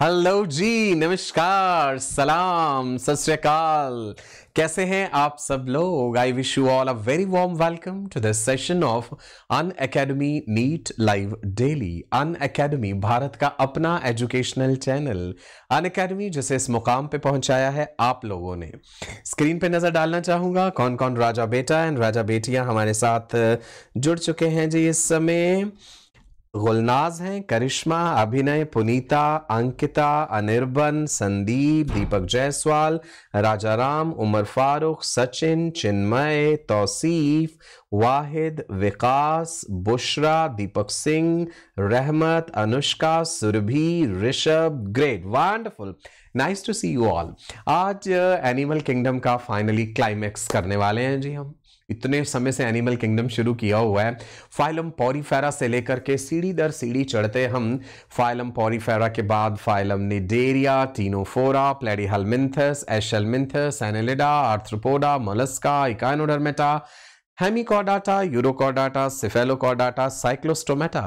Hello जी नमस्कार सलाम सत कैसे हैं आप सब लोग I wish you all a very warm welcome to the session of Unacademy NEET live daily Unacademy Bharat का अपना एजुकेशनल चैनल अन अकेडमी जिसे इस मुकाम पे पहुंचाया है आप लोगों ने स्क्रीन पे नज़र डालना चाहूंगा कौन कौन राजा बेटा एंड राजा बेटियां हमारे साथ जुड़ चुके हैं जी इस समय गुलनाज हैं करिश्मा अभिनय पुनीता अंकिता अनिर्बन संदीप दीपक जायसवाल राजा राम उमर फारूक सचिन चिन्मय तौसीफ वाहिद विकास Bushra Deepak Singh Rahmat Anushka Surabhi Rishabh great wonderful nice to see you all आज एनिमल किंगडम का फाइनली क्लाइमैक्स करने वाले हैं जी हम इतने समय से एनिमल किंगडम शुरू किया हुआ है फाइलम पॉरीफेरा से लेकर के सीढ़ी दर सीढ़ी चढ़ते हम फाइलम पॉरीफेरा के बाद phylum Cnidaria Ctenophora Platyhelminthes Aschelminthes Annelida Arthropoda Mollusca Echinodermata Hemichordata Urochordata Cephalochordata Cyclostomata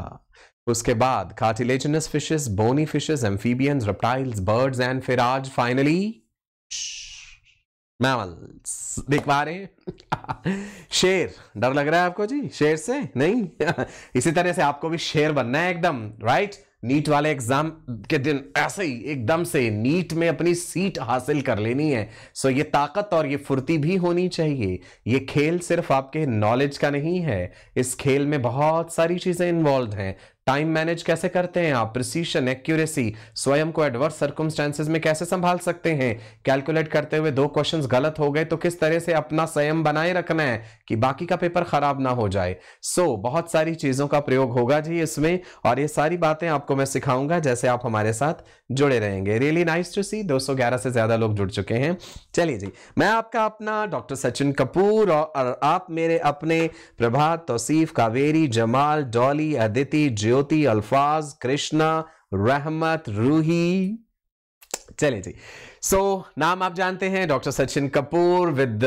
उसके बाद cartilaginous fishes bony fishes amphibians reptiles birds and फिर आज फाइनली मैमल्स देख पा रहे हैं शेर डर लग रहा है आपको जी शेर से नहीं इसी तरह से आपको भी शेर बनना है एकदम राइट नीट वाले एग्जाम के दिन ऐसे ही एकदम से नीट में अपनी सीट हासिल कर लेनी है सो ये ताकत और ये फुर्ती भी होनी चाहिए ये खेल सिर्फ आपके नॉलेज का नहीं है इस खेल में बहुत सारी चीज़ें इन्वॉल्व हैं टाइम मैनेज कैसे करते हैं आप प्रिसीशन एक्यूरेसी स्वयं को एडवर्स सर्कमस्टेंसेज में कैसे संभाल सकते हैं कैलकुलेट करते हुए दो क्वेश्चंस गलत हो गए तो किस तरह से अपना संयम बनाए रखना है कि बाकी का पेपर खराब ना हो जाए सो so, बहुत सारी चीजों का प्रयोग होगा जी इसमें और ये सारी बातें आपको मैं सिखाऊंगा जैसे आप हमारे साथ जुड़े रहेंगे रियली नाइस टू सी 211 से ज़्यादा लोग जुड़ चुके हैं चलिए जी मैं आपका अपना डॉक्टर सचिन कपूर और आप मेरे अपने प्रभात तौसीफ कावेरी जमाल डॉली अदिति ज्योति अल्फाज कृष्णा रहमत रूही चलिए जी सो so, नाम आप जानते हैं doctor Sachin Kapoor with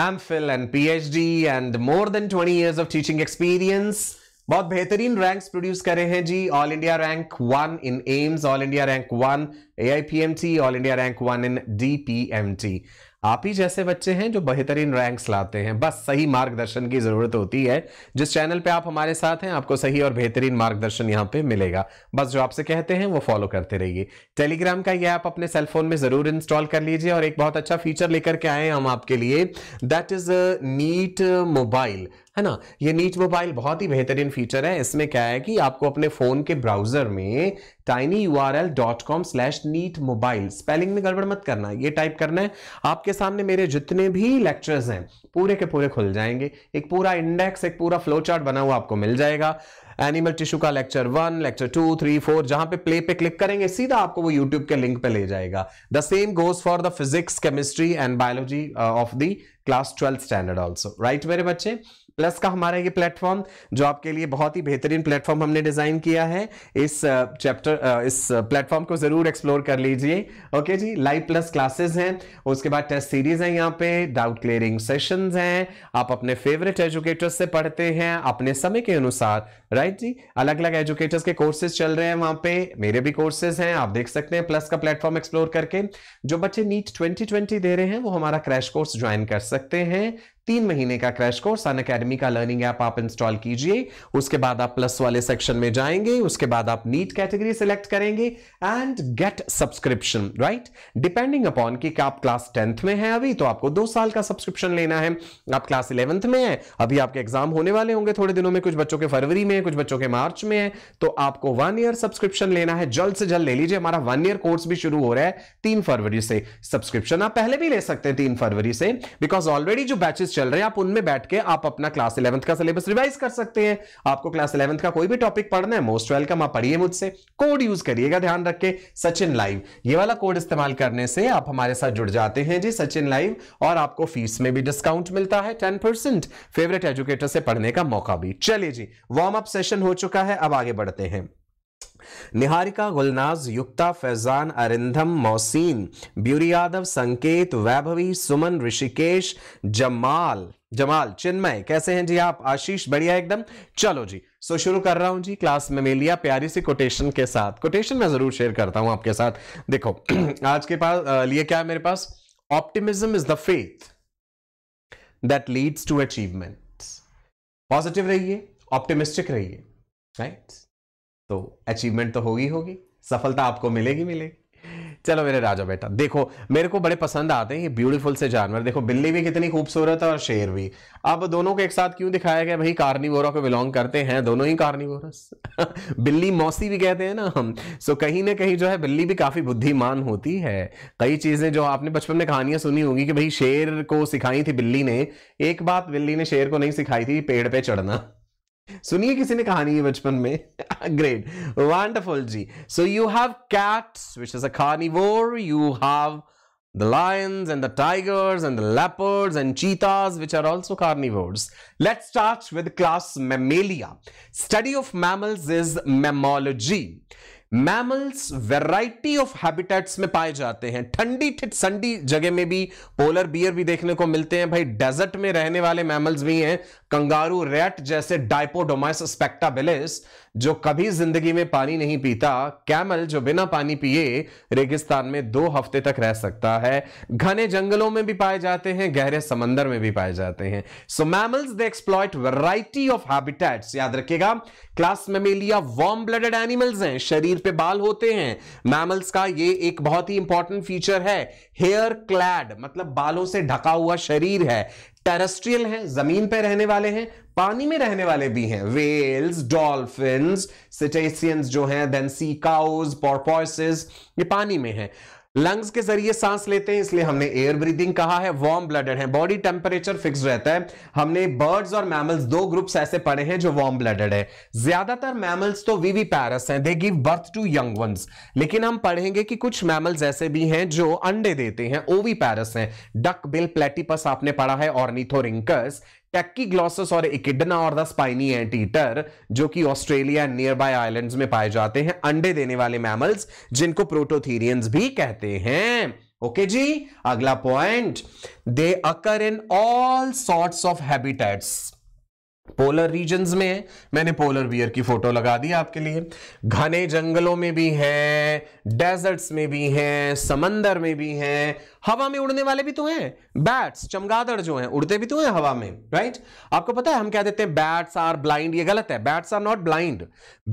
M Phil and P H D and more than twenty years of teaching experience बहुत बेहतरीन रैंक्स प्रोड्यूस करे हैं जी all India rank one in AIIMS all India rank one AIPMT all India rank one in DPMT आप ही जैसे बच्चे हैं जो बेहतरीन रैंक्स लाते हैं बस सही मार्गदर्शन की ज़रूरत होती है जिस चैनल पे आप हमारे साथ हैं आपको सही और बेहतरीन मार्गदर्शन यहाँ पे मिलेगा बस जो आपसे कहते हैं वो फॉलो करते रहिए टेलीग्राम का ये ऐप अपने सेलफोन में ज़रूर इंस्टॉल कर लीजिए और एक बहुत अच्छा फीचर लेकर के आए हम आपके लिए दैट इज़ नीट मोबाइल है ना ये नीट मोबाइल बहुत ही बेहतरीन फीचर है इसमें क्या है कि आपको अपने फोन के ब्राउजर में tiny U R L dot com slash NEET mobile spelling में गड़बड़ मत करना ये टाइप करना है आपके सामने मेरे जितने भी लेक्चर्स हैं पूरे के पूरे खुल जाएंगे एक पूरा इंडेक्स एक पूरा फ्लो चार्ट बना हुआ आपको मिल जाएगा एनिमल टिश्यू का lecture one lecture two three four जहां पे प्ले पे क्लिक करेंगे सीधा आपको वो यूट्यूब के लिंक पे ले जाएगा the same goes for the physics chemistry and biology of the class twelfth standard also right मेरे बच्चे प्लस का हमारा ये प्लेटफॉर्म जो आपके लिए बहुत ही बेहतरीन प्लेटफॉर्म हमने डिजाइन किया है इस चैप्टर इस प्लेटफॉर्म को जरूर एक्सप्लोर कर लीजिए ओके जी लाइव प्लस क्लासेस हैं उसके बाद टेस्ट सीरीज है यहाँ पे डाउट क्लियरिंग सेशन हैं आप अपने फेवरेट एजुकेटर्स से पढ़ते हैं अपने समय के अनुसार राइट जी अलग अलग एजुकेटर्स के कोर्सेज चल रहे हैं वहां पे मेरे भी कोर्सेज हैं आप देख सकते हैं प्लस का प्लेटफॉर्म एक्सप्लोर करके जो बच्चे नीट 2020 दे रहे हैं वो हमारा क्रैश कोर्स ज्वाइन कर सकते हैं तीन महीने का क्रैश कोर्स सन अकेडमी का लर्निंग ऐप आप इंस्टॉल कीजिए उसके बाद आप प्लस वाले सेक्शन में जाएंगे उसके बाद आप नीट कैटेगरी सिलेक्ट करेंगे and get subscription right depending upon कि आप क्लास टेंथ में हैं अभी तो आपको दो साल का सब्सक्रिप्शन लेना है आप क्लास इलेवंथ में है अभी आपके एग्जाम होने वाले होंगे थोड़े दिनों में कुछ बच्चों के फरवरी में कुछ बच्चों के मार्च में है तो आपको वन ईयर सब्सक्रिप्शन लेना है जल्द से जल्द ले लीजिए हमारा वन ईयर कोर्स भी शुरू हो रहा है तीन फरवरी से सब्सक्रिप्शन आप पहले भी ले सकते हैं तीन फरवरी से बिकॉज ऑलरेडी जो बैचेस चल रहे हैं आप उनमें बैठ के आप अपना क्लास इलेवंथ का सिलेबस रिवाइज कर सकते हैं आपको क्लास इलेवंथ का कोई भी टॉपिक पढ़ना है मोस्ट वेलकम आप पढ़िए मुझसे कोड यूज करिएगा ध्यान रख के सचिन लाइव ये वाला कोड इस्तेमाल करने से आप हमारे साथ जुड़ जाते हैं जी सचिन लाइव और आपको फीस में भी डिस्काउंट मिलता है टेन फेवरेट एजुकेटर से पढ़ने का मौका भी चलिए जी वार्म अप सेशन हो चुका है अब आगे बढ़ते हैं निहारिका गुलनाज युक्ता फैजान अरिंदम मोहसिन ब्यूरी यादव संकेत वैभवी सुमन ऋषिकेश जमाल जमाल चिन्मय कैसे हैं जी आप आशीष बढ़िया एकदम चलो जी सो शुरू कर रहा हूं जी क्लास में मेलिया प्यारी सी कोटेशन के साथ कोटेशन मैं जरूर शेयर करता हूं आपके साथ देखो आज के पास लिए क्या है मेरे पास optimism is the faith that leads to achievement positive रहिए ऑप्टिमिस्टिक रहिए राइट right? तो अचीवमेंट तो होगी होगी सफलता आपको मिलेगी मिलेगी चलो मेरे राजा बेटा देखो मेरे को बड़े पसंद आते हैं ये ब्यूटीफुल से जानवर देखो बिल्ली भी कितनी खूबसूरत है और शेर भी अब दोनों को एक साथ क्यों दिखाया गया भाई कार्निवोरा को बिलोंग करते हैं दोनों ही कार्निवोरस बिल्ली मौसी भी कहते हैं ना हम सो कहीं ना कहीं जो है बिल्ली भी काफी बुद्धिमान होती है कई चीजें जो आपने बचपन में कहानियां सुनी होगी कि भाई शेर को सिखाई थी बिल्ली ने एक बात बिल्ली ने शेर को नहीं सिखाई थी पेड़ पे चढ़ना सुनिए किसी ने कहानी है बचपन में Great, wonderful. Ji, so you have cats, which is a carnivore. You have the lions and the tigers and the leopards and cheetahs which are also carnivores let's start with class mammalia study of mammals is mammalogy mammals variety of habitats में पाए जाते हैं ठंडी ठंडी जगह में भी polar bear भी देखने को मिलते हैं भाई डेजर्ट में रहने वाले मैमल्स भी हैं कंगारू रेट जैसे डायपोडोमाइस स्पेक्टाबिलिस जो कभी जिंदगी में पानी नहीं पीता कैमल जो बिना पानी पिए रेगिस्तान में दो हफ्ते तक रह सकता है घने जंगलों में भी पाए जाते हैं गहरे समंदर में भी पाए जाते हैं so mammals they exploit variety of habitats याद रखिएगा class Mammalia warm blooded animals हैं शरीर पे बाल होते हैं मैमल्स का ये एक बहुत ही इंपॉर्टेंट फीचर है हेयर क्लैड मतलब बालों से ढका हुआ शरीर है टेरेस्ट्रियल हैं जमीन पर रहने वाले हैं पानी में रहने वाले भी हैं वेल्स डॉल्फिन सिटेसियंस जो हैं देन सी काउज पॉर्पोइसिस ये पानी में हैं लंग्स के जरिए सांस लेते हैं इसलिए हमने एयर ब्रीदिंग कहा है वार्म ब्लडेड है बॉडी टेम्परेचर फिक्स रहता है हमने बर्ड्स और मैमल्स दो ग्रुप्स ऐसे पढ़े हैं जो वार्म ब्लडेड है ज्यादातर मैमल्स तो वीवी पैरस हैं they give birth to young ones लेकिन हम पढ़ेंगे कि कुछ मैमल्स ऐसे भी हैं जो अंडे देते हैं ओवी पैरस हैं डक बिल प्लेटिपस आपने पढ़ा है ऑर्निथोरिंकस टैक्कीग्लॉसस और इकिडना और द स्पाइनी एंटीटर जो कि Australia and nearby island में पाए जाते हैं अंडे देने वाले मैमल्स जिनको प्रोटोथीरियंस भी कहते हैं ओके okay जी अगला point they occur in all sorts of habitats polar regions में है मैंने पोलर बियर की फोटो लगा दी आपके लिए घने जंगलों में भी है डेजर्ट्स में भी है समंदर में भी है हवा में उड़ने वाले भी तो हैं बैट्स चमगादड़ जो हैं उड़ते भी तो हैं हवा में राइट आपको पता है हम क्या देते हैं बैट्स आर ब्लाइंड ये गलत है bats are not blind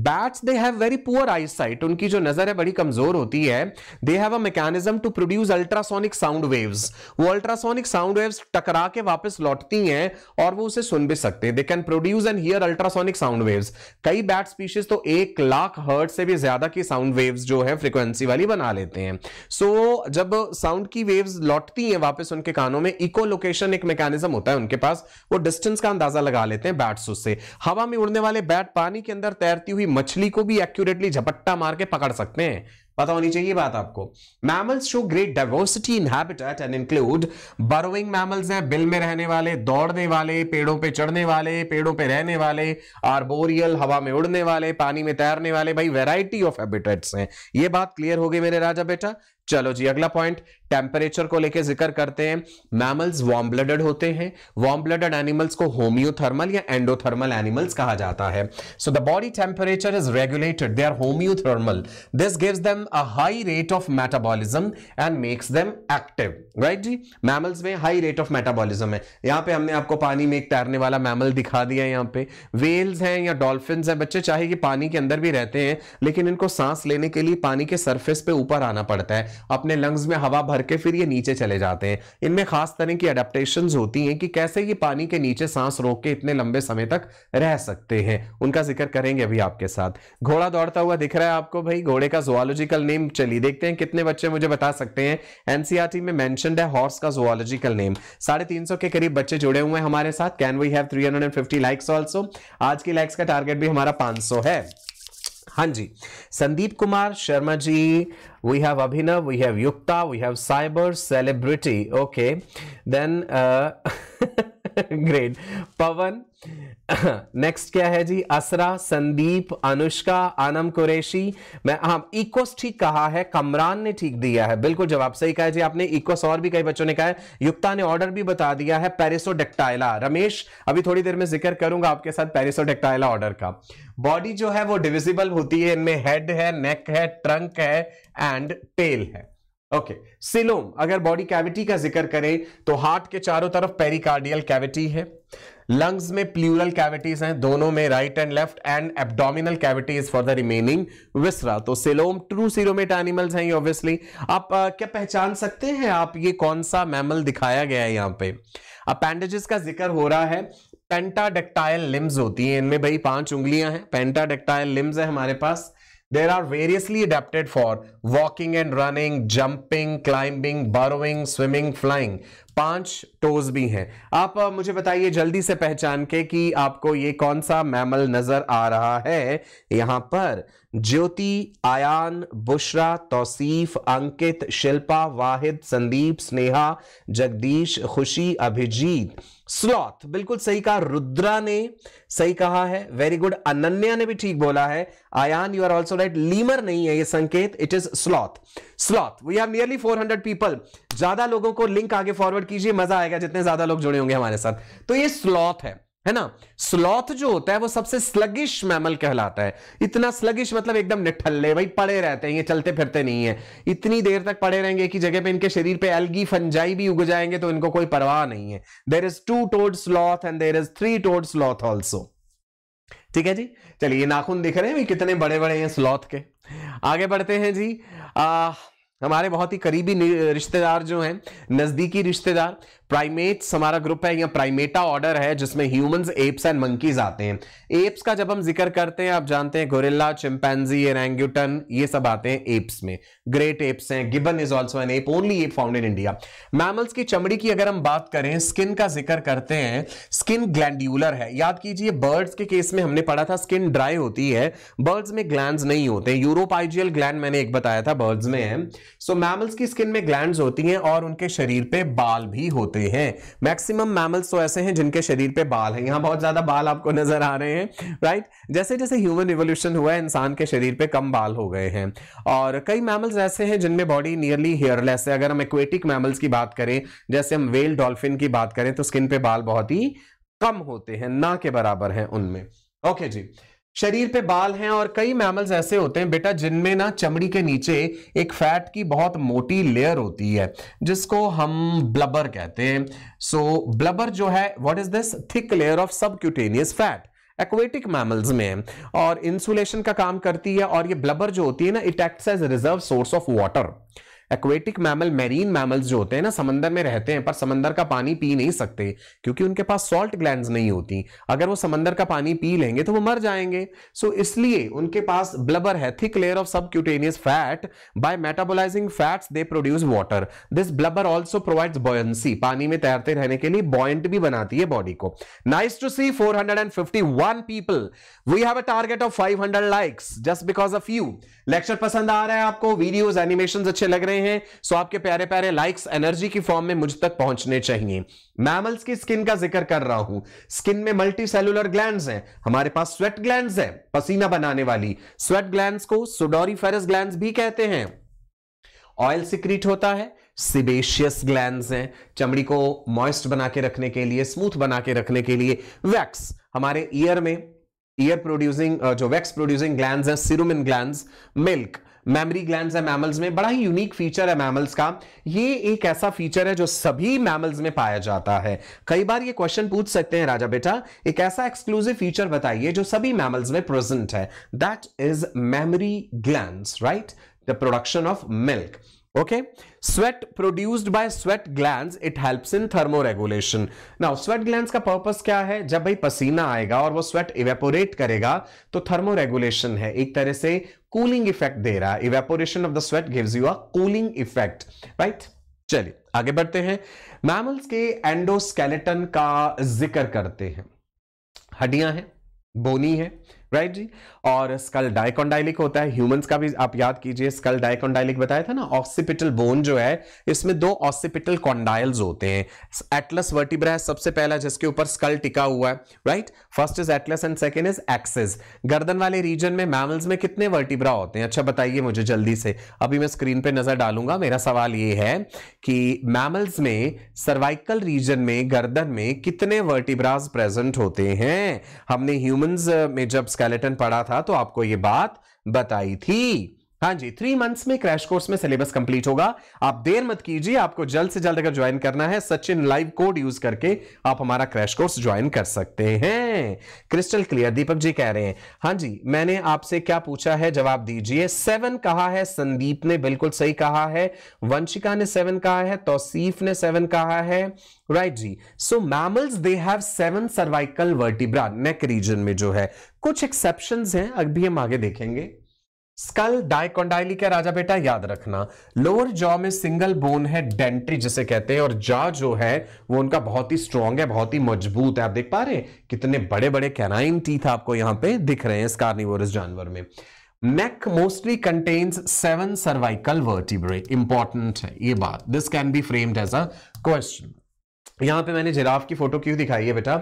bats they have very poor eyesight उनकी जो नजर है बड़ी कमजोर होती है they have a mechanism to produce ultrasonic sound waves वो अल्ट्रासोनिक साउंड वेव्स टकरा के वापस लौटती हैं और वो उसे सुन भी सकते हैं they can produce and hear ultrasonic sound waves कई बैट स्पीशीज तो एक लाख हर्ट से भी ज्यादा की साउंड वेव्स जो है फ्रीक्वेंसी वाली बना लेते हैं सो so, जब साउंड की वेव वेव्स लौटती हैं वापस उनके कानों में इको लोकेशन एक मैकेनिज्म होता है उनके पास वो डिस्टेंस का अंदाजा लगा लेते हैं बैट्स उससे हवा में उड़ने वाले बैट पानी के अंदर तैरती हुई मछली को भी एक्यूरेटली झपट्टा मार के पकड़ सकते हैं पता होनी चाहिए बात आपको mammals show great diversity in habitat and include burrowing mammals हैं बिल में रहने वाले दौड़ने वाले पेड़ों पे चढ़ने वाले पेड़ों पे रहने वाले आर्बोरियल हवा में उड़ने वाले पानी में तैरने वाले भाई वैरायटी ऑफ हैबिटेट्स हैं ये बात क्लियर हो गई मेरे राजा बेटा चलो जी अगला पॉइंट टेम्परेचर को लेके जिक्र करते हैं मैमल्स वार्म ब्लडेड होते हैं वार्म ब्लडेड एनिमल्स को होम्योथर्मल या एंडोथर्मल एनिमल्स कहा जाता है so the body temperature is regulated they are homeothermal this gives them a high rate of metabolism and makes them active right जी mammals में high rate of metabolism है यहां पे हमने आपको पानी में एक तैरने वाला मैमल दिखा दिया यहाँ पे वेल्स हैं या डॉल्फिन हैं बच्चे चाहे कि पानी के अंदर भी रहते हैं लेकिन इनको सांस लेने के लिए पानी के सरफेस पे ऊपर आना पड़ता है अपने लंग्स में हवा भर के फिर ये नीचे चले जाते हैं इनमें खास तरह की अडेप्टेशन होती हैं कि कैसे ये पानी के नीचे सांस रोक के इतने लंबे समय तक रह सकते हैं उनका जिक्र करेंगे अभी आपके साथ घोड़ा दौड़ता हुआ दिख रहा है आपको भाई घोड़े का जोलॉजिकल नेम चलिए देखते हैं कितने बच्चे मुझे बता सकते हैं एनसीआर e में मैंशन है हॉर्स का जोलॉजिकल नेम साढ़े तीन सौ के करीब बच्चे जुड़े हुए हैं हमारे साथ can we have three hundred and fifty likes also आज की लाइक्स का टारगेट भी हमारा पांच सौ है हाँ जी Sandeep Kumar Sharma ji we have Abhinav we have Yukta we have cyber celebrity okay then great Pawan next क्या है जी असरा संदीप अनुष्का आनम कुरेशी मैं हाँ इकोस ठीक कहा है कमरान ने ठीक दिया है बिल्कुल जवाब सही कहा जी आपने इकोस और भी कई बच्चों ने कहा है युक्ता ने ऑर्डर भी बता दिया है पेरिसोडेक्टाइला रमेश अभी थोड़ी देर में जिक्र करूंगा आपके साथ पेरिसोडेक्टाइला ऑर्डर का बॉडी जो है वो डिविजिबल होती है इनमें हेड है नेक है ट्रंक है एंड टेल है ओके सिलोम अगर बॉडी कैविटी का जिक्र करें तो हार्ट के चारों तरफ पेरिकार्डियल कैविटी है लंग्स में प्लूरल कैविटीज हैं दोनों में right and left and abdominal cavities for the remaining viscera तो सिलोम ट्रू सीरोमेट एनिमल्स हैं ऑब्वियसली आप आ, क्या पहचान सकते हैं आप ये कौन सा मैमल दिखाया गया है यहां पे अपेंडेजेस का जिक्र हो रहा है पेंटाडेक्टाइल लिम्स होती हैं इनमें भाई पांच उंगलियां हैं पेंटाडेक्टाइल लिम्स है हमारे पास There are variously adapted for walking and running, jumping, climbing, burrowing, swimming, flying. पांच टोज भी हैं आप मुझे बताइए जल्दी से पहचान के कि आपको ये कौन सा मैमल नजर आ रहा है यहां पर ज्योति आयान बुशरा तौसीफ अंकित शिल्पा वाहिद संदीप स्नेहा जगदीश खुशी अभिजीत स्लॉथ बिल्कुल सही कहा रुद्रा ने सही कहा है वेरी गुड अनन्या ने भी ठीक बोला है Ayaan you are also right lemur नहीं है ये Sanket it is sloth sloth we have nearly 400 people ज्यादा लोगों को लिंक आगे फॉरवर्ड कीजिए मजा आएगा जितने ज्यादा लोग जुड़े होंगे हमारे साथ तो ये स्लॉथ है है ना स्लॉथ जो होता है वो सबसे स्लगिश मैमल कहलाता है इतना स्लगिश मतलब एकदम निठल्ले भाई पड़े रहते हैं ये चलते फिरते नहीं है इतनी देर तक पड़े रहेंगे कि जगह पे इनके शरीर पे एलगी फंजाई भी उग जाएंगे तो इनको कोई परवाह नहीं है there is two toed sloth and there is three toed sloth also ठीक है जी चलिए ये नाखून दिख रहे हैं कितने बड़े बड़े हैं स्लॉथ के आगे बढ़ते हैं जी आ, हमारे बहुत ही करीबी रिश्तेदार जो हैं नज़दीकी रिश्तेदार प्राइमेट्स हमारा ग्रुप है या प्राइमेटा ऑर्डर है जिसमें ह्यूमंस एप्स एंड मंकीज आते हैं एप्स का जब हम जिक्र करते हैं आप जानते हैं गोरिल्ला चिंपैनजी एरेंग्यूटन ये सब आते हैं एप्स में ग्रेट एप्स हैं gibbon is also an ape only ape found in India mammals की चमड़ी की अगर हम बात करें स्किन का जिक्र करते हैं स्किन ग्लैंडुलर है याद कीजिए बर्ड्स के केस में हमने पढ़ा था स्किन ड्राई होती है बर्ड्स में ग्लैंड नहीं होते यूरोपाइजियल ग्लैंड मैंने एक बताया था बर्ड्स में है सो so, मैमल्स की स्किन में ग्लैंड होती है और उनके शरीर पे बाल भी होते होते हैं मैक्सिमम मैमल्स तो ऐसे हैं जिनके शरीर पे बाल हैं यहाँ बहुत ज्यादा बाल आपको नजर आ रहे हैं राइट जैसे जैसे ह्यूमन रिवोल्यूशन हुआ है इंसान के शरीर पे कम बाल हो गए हैं और कई मैमल्स ऐसे हैं जिनमें बॉडी नियरली हेयरलेस है अगर हम एक्वेटिक मैमल्स की बात करें जैसे हम वेल डॉल्फिन की बात करें तो स्किन पे बाल बहुत ही कम होते हैं ना के बराबर है उनमें ओके okay जी शरीर पे बाल हैं और कई मैमल्स ऐसे होते हैं बेटा जिनमें ना चमड़ी के नीचे एक फैट की बहुत मोटी लेयर होती है जिसको हम ब्लबर कहते हैं सो so, ब्लबर जो है what is this thick layer of subcutaneous fat aquatic mammals में और इंसुलेशन का काम करती है और ये ब्लबर जो होती है ना it acts as reserve source of water aquatic mammal marine mammals जो होते हैं ना समंदर में रहते हैं पर समंदर का पानी पी नहीं सकते क्योंकि उनके पास सॉल्ट ग्लैंड नहीं होती अगर वो समंदर का पानी पी लेंगे तो वो मर जाएंगे सो so, इसलिए उनके पास ब्लबर है thick layer of subcutaneous fat by metabolising fats they produce water this blubber also provides buoyancy पानी में तैरते रहने के लिए बॉयंट भी बनाती है बॉडी को nice to see 451 people we have a target of 500 likes just because of you lecture पसंद आ रहा है आपको वीडियोज एनिमेशन अच्छे लग रहे हैं रहे हैं सो आपके प्यारे प्यारे लाइक्स एनर्जी की फॉर्म में मुझ तक पहुंचने चाहिए मैमल्स की स्किन का जिक्र कर रहा हूं स्किन में मल्टी सेलुलर ग्लैंड है हमारे पास स्वेट ग्लैंड है पसीना बनाने वाली स्वेट ग्लैंड को सुडोरीफेरस ग्लैंड भी कहते हैं ऑयल सिक्रीट होता है सिबेशियस ग्लैंड हैं चमड़ी को मॉइस्ट बना के रखने के लिए स्मूथ बना के रखने के लिए वैक्स हमारे ईयर में ईयर प्रोड्यूसिंग जो वैक्स प्रोड्यूसिंग ग्लैंड हैं ceruminous gland milk mammary gland है मैमल्स में बड़ा ही यूनिक फीचर है मैमल्स का ये एक ऐसा फीचर है जो सभी मैमल्स में पाया जाता है कई बार ये क्वेश्चन पूछ सकते हैं राजा बेटा एक ऐसा एक्सक्लूसिव फीचर बताइए जो सभी मैमल्स में प्रेजेंट है that is mammary gland right the production of milk okay sweat produced by sweat glands it helps in thermoregulation now sweat gland का पर्पस क्या है जब भाई पसीना आएगा और वो स्वेट इवेपोरेट करेगा तो थर्मोरेगुलेशन है एक तरह से कूलिंग इफेक्ट दे रहा है evaporation of the sweat gives you a cooling effect right चलिए आगे बढ़ते हैं मैमल्स के एंडोस्केलेटन का जिक्र करते हैं हड्डियां हैं बोनी है राइट right जी और स्कल डायकोंडाइलिक होता है ह्यूमंस का भी आप याद कीजिए स्कल डायकोंडाइलिक बताया था ना ऑक्सीपिटल बोन जो है इसमें दो ऑक्सीपिटल कॉन्डाइल्स होते हैं एटलस वर्टिब्रा है सबसे पहला जिसके ऊपर स्कल टिका हुआ है right first is atlas and second is axis गर्दन वाले रीजन में मैमल्स में कितने वर्टिब्रा होते हैं अच्छा बताइए मुझे जल्दी से अभी मैं स्क्रीन पर नजर डालूंगा मेरा सवाल ये है कि मैमल्स में सर्वाइकल रीजन में गर्दन में कितने वर्टिब्राज प्रेजेंट होते हैं हमने ह्यूमन्स में जब स्केलेटन पढ़ा था तो आपको यह बात बताई थी हाँ जी थ्री मंथ्स में क्रैश कोर्स में सिलेबस कंप्लीट होगा आप देर मत कीजिए आपको जल्द से जल्द अगर ज्वाइन करना है सचिन लाइव कोड यूज करके आप हमारा क्रैश कोर्स ज्वाइन कर सकते हैं क्रिस्टल क्लियर दीपक जी कह रहे हैं हाँ जी मैंने आपसे क्या पूछा है जवाब दीजिए सेवन कहा है संदीप ने बिल्कुल सही कहा है वंशिका ने सेवन कहा है तोसीफ ने सेवन कहा है राइट right जी so mammals they have seven cervical vertebra neck region में जो है कुछ एक्सेप्शन हैं अभी हम आगे देखेंगे स्कल डायकोंडाइली क्या राजा बेटा याद रखना लोअर जॉ में सिंगल बोन है डेंट्री जिसे कहते हैं और जॉ जो है वो उनका बहुत ही स्ट्रॉन्ग है बहुत ही मजबूत है आप देख पा रहे हैं कितने बड़े बड़े कैनाइन टीथ आपको यहां पे दिख रहे हैं इस कार्निवोरस जानवर में neck mostly contains seven cervical vertebrae important है ये बात this can be framed as a question यहाँ पे मैंने जिराफ की फ़ोटो क्यों दिखाई है बेटा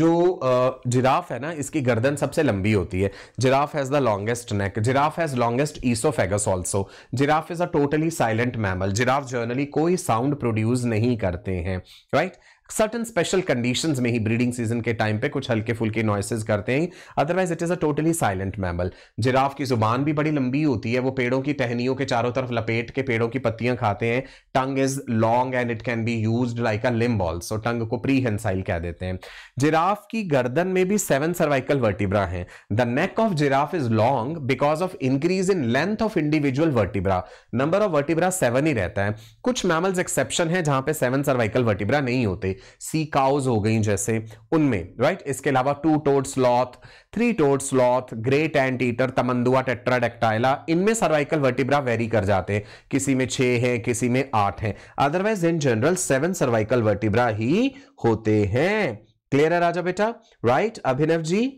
जो जिराफ है ना इसकी गर्दन सबसे लंबी होती है giraffe has the longest neck giraffe has longest oesophagus also giraffe is a totally silent mammal giraffe generally कोई साउंड प्रोड्यूस नहीं करते हैं राइट सर्टन स्पेशल कंडीशंस में ही ब्रीडिंग सीजन के टाइम पे कुछ हल्के फुल्के नॉइसेज करते हैं otherwise it is a totally silent mammal giraffe की जुबान भी बड़ी लंबी होती है वो पेड़ों की टहनियों के चारों तरफ लपेट के पेड़ों की पत्तियां खाते हैं tongue is long and it can be use like a ball so tongue को प्री हेंसाइल कह देते हैं जिराफ की गर्दन में भी सेवन सर्वाइकल वर्टिब्रा है the neck of giraffe is long because of increase in length of individual vertebra number of vertebra seven ही रहता है कुछ मैमल्स एक्सेप्शन है जहां पे सेवन सर्वाइकल वर्टिब्रा नहीं होते सी काउज हो गई जैसे उनमें राइट इसके अलावा two toed sloth three toed sloth great anteater Tamandua tetradactyla इनमें सर्वाइकल वर्टिब्रा वेरी कर जाते हैं किसी में छः है किसी में आठ है otherwise in general seven cervical vertebra ही होते हैं क्लियर है राजा बेटा राइट अभिनव जी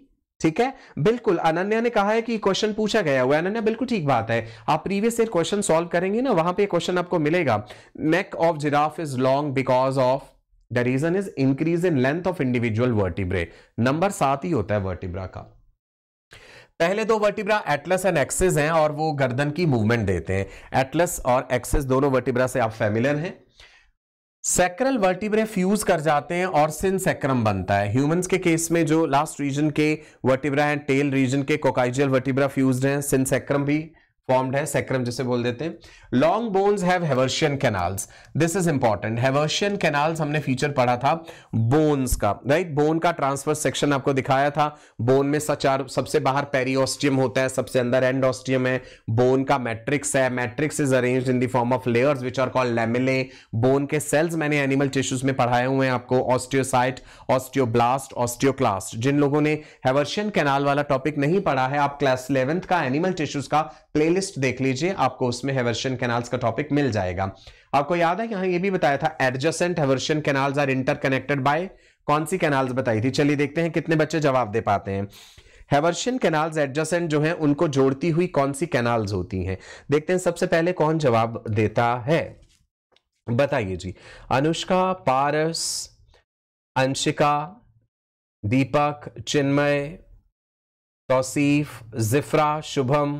ठीक है बिल्कुल अनन्या ने कहा है कि क्वेश्चन पूछा गया हुआ है अनन्या बिल्कुल ठीक बात है आप प्रीवियस ईयर क्वेश्चन सॉल्व करेंगे ना वहां पे क्वेश्चन आपको मिलेगा neck of giraffe is long because of the reason is increase in length of individual vertebrae number सात ही होता है वर्टिब्रा का पहले दो वर्टिब्रा एटलस एंड एक्सेस हैं और वो गर्दन की मूवमेंट देते हैं एटलस और एक्सेस दोनों वर्टिब्रा से आप फेमिलियर हैं सेक्रल वर्टिब्रे फ्यूज कर जाते हैं और सिन सेक्रम बनता है ह्यूमंस के केस में जो लास्ट रीजन के वर्टिब्रा हैं टेल रीजन के कोकाइजियल वर्टिब्रा फ्यूज हैं सिन सेक्रम भी फॉर्म्ड है सेक्रम जिसे बोल देते हैं long bones have Haversian canals this is important Haversian canals हमने फीचर पढ़ा था बोन्स का राइट right? बोन का ट्रांसफर सेक्शन आपको दिखाया था बोन में सचार सबसे बाहर पेरियोस्टियम होता है सबसे अंदर एंड ऑस्टियम है बोन का मैट्रिक्स है matrix is arrange in the form of layers which are called lamellae bone के सेल्स मैंने एनिमल टिश्यूज में पढ़ाए हुए हैं आपको ऑस्टियोसाइट ऑस्टियोब्लास्ट ऑस्टियोक्लास्ट जिन लोगों ने हेवर्शियन कैनाल वाला टॉपिक नहीं पढ़ा है आप क्लास इलेवेंथ का एनिमल टिश्यूज का प्ले प्लेलिस्ट देख लीजिए आपको उसमें हेवर्शन कैनाल्स का टॉपिक मिल जाएगा आपको याद है यहां ये भी बताया था adjacent Haversian canals are interconnected by कौन सी कैनाल्स बताई थी चलिए देखते हैं कितने बच्चे जवाब दे पाते हैं हेवर्शन कैनाल्स एडजस्टेंट जो है उनको जोड़ती हुई कौन सी कैनाल्स होती हैं देखते हैं सबसे पहले कौन जवाब देता है बताइए जी अनुष्का पारस अंशिका दीपक चिन्मय तौसीफ जिफ्रा शुभम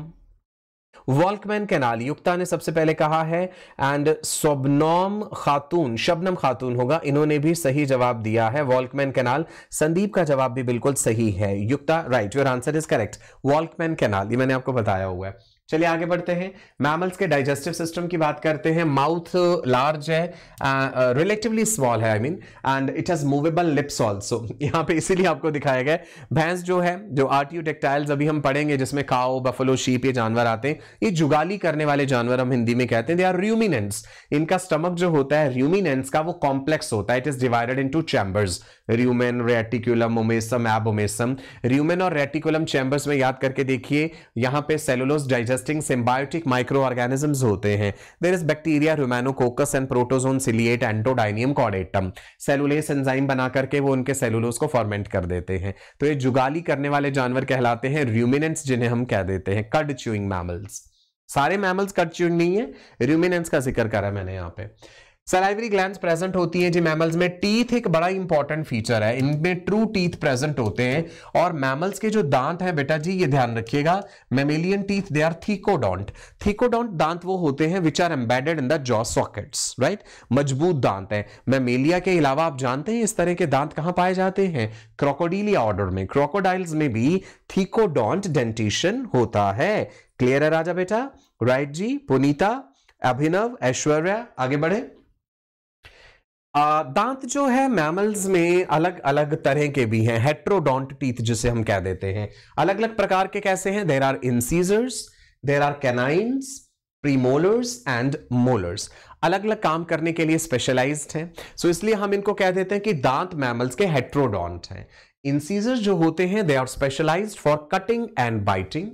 वॉल्कमैन कैनाल युक्ता ने सबसे पहले कहा है एंड सोबनोम खातून शबनम खातून होगा इन्होंने भी सही जवाब दिया है वॉल्कमैन कैनाल संदीप का जवाब भी बिल्कुल सही है Yukta right your answer is correct Volkmann canal ये मैंने आपको बताया हुआ है चलिए आगे बढ़ते हैं मैमल्स के डाइजेस्टिव सिस्टम की बात करते हैं माउथ लार्ज है रिलेटिवली स्मॉल है I mean and it has movable lips also यहाँ पे इसीलिए आपको दिखाया गया भैंस जो है जो आरटीयू टेक्टाइल्स अभी हम पढ़ेंगे जिसमें काओ बफलो शीप ये जानवर आते हैं ये जुगाली करने वाले जानवर हम हिंदी में कहते हैं दे आर र्यूमिनेंट्स इनका स्टमक जो होता है र्यूमिनेंट्स का वो कॉम्प्लेक्स होता है it is divided into chambers rumen reticulum omasum abomasum rumen और रेटिकुलम चैम्बर्स में याद करके देखिए यहाँ पे cellulose digesting symbiotic micro organisms होते हैं there is bacteria Ruminococcus and protozoan ciliate Entodinium caudatum cellulase enzyme बना करके वो उनके सेलुलोज को फॉर्मेंट कर देते हैं तो ये जुगाली करने वाले जानवर कहलाते हैं र्यूमिनेंट्स जिन्हें हम कह देते हैं कड च्यूइंग मैमल्स सारे मैमल्स कट चुन नहीं है र्यूमिनेंट्स का जिक्र करा मैंने यहाँ पे सलाइवरी ग्लैंड प्रेजेंट होती है जी मैमल्स में टीथ एक बड़ा इंपॉर्टेंट फीचर है इनमें ट्रू टीथ प्रेजेंट होते हैं और मैमल्स के जो दांत हैं बेटा जी ये ध्यान रखिएगा mammalian teeth they are thecodont thecodont दांत वो होते हैं which are embedded in the jaw sockets right मजबूत दांत है मेमेलिया के अलावा आप जानते हैं इस तरह के दांत कहां पाए जाते हैं क्रोकोडीलिया ऑर्डर में क्रोकोडाइल्स में भी थीकोडोंट डेंटिशन होता है क्लियर है राजा बेटा राइट जी पुनीता अभिनव ऐश्वर्या आगे बढ़े दांत जो है मैमल्स में अलग अलग तरह के भी हैं हेट्रोडोंट टीथ जिसे हम कह देते हैं अलग अलग प्रकार के कैसे हैं there are incisors there are canines premolars and molars अलग अलग काम करने के लिए स्पेशलाइज्ड हैं सो so, इसलिए हम इनको कह देते हैं कि दांत मैमल्स के हेट्रोडोंट हैं इंसीजर्स जो होते हैं they are specialised for cutting and biting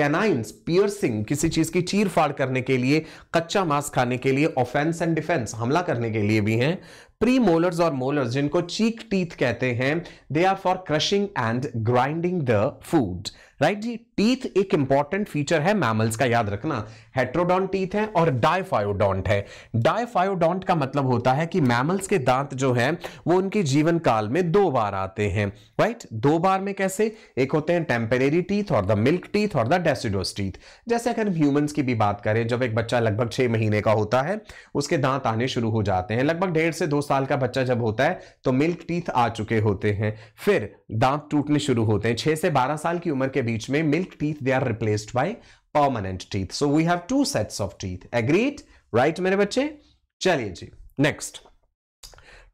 canines piercing किसी चीज की चीर फाड़ करने के लिए कच्चा मांस खाने के लिए ऑफेंस एंड डिफेंस हमला करने के लिए भी हैं प्री मोलर्स और मोलर्स जिनको चीक टीथ कहते हैं they are for crushing and grinding the food right जी टीथ एक इंपॉर्टेंट फीचर है मैमल्स का याद रखना हेट्रोडॉन्ट टीथ है और डायफायोडॉन्ट है डायफायोडॉन्ट का मतलब होता है कि मैमल्स के दांत जो है वो उनके जीवन काल में दो बार आते हैं राइट दो बार में कैसे एक होते हैं टेम्परेरी टीथ और द मिल्क टीथ और द डेसिडोस टीथ जैसे अगर हम ह्यूमंस की भी बात करें जब एक बच्चा लगभग छह महीने का होता है उसके दांत आने शुरू हो जाते हैं लगभग डेढ़ से दो साल का बच्चा जब होता है तो मिल्क टीथ आ चुके होते हैं फिर दांत टूटने शुरू होते हैं छह से बारह साल की उम्र के बीच में milk teeth they are replaced by permanent teeth. So we have two sets of teeth. Agreed? Right, mere bache? Chaliye ji. Next.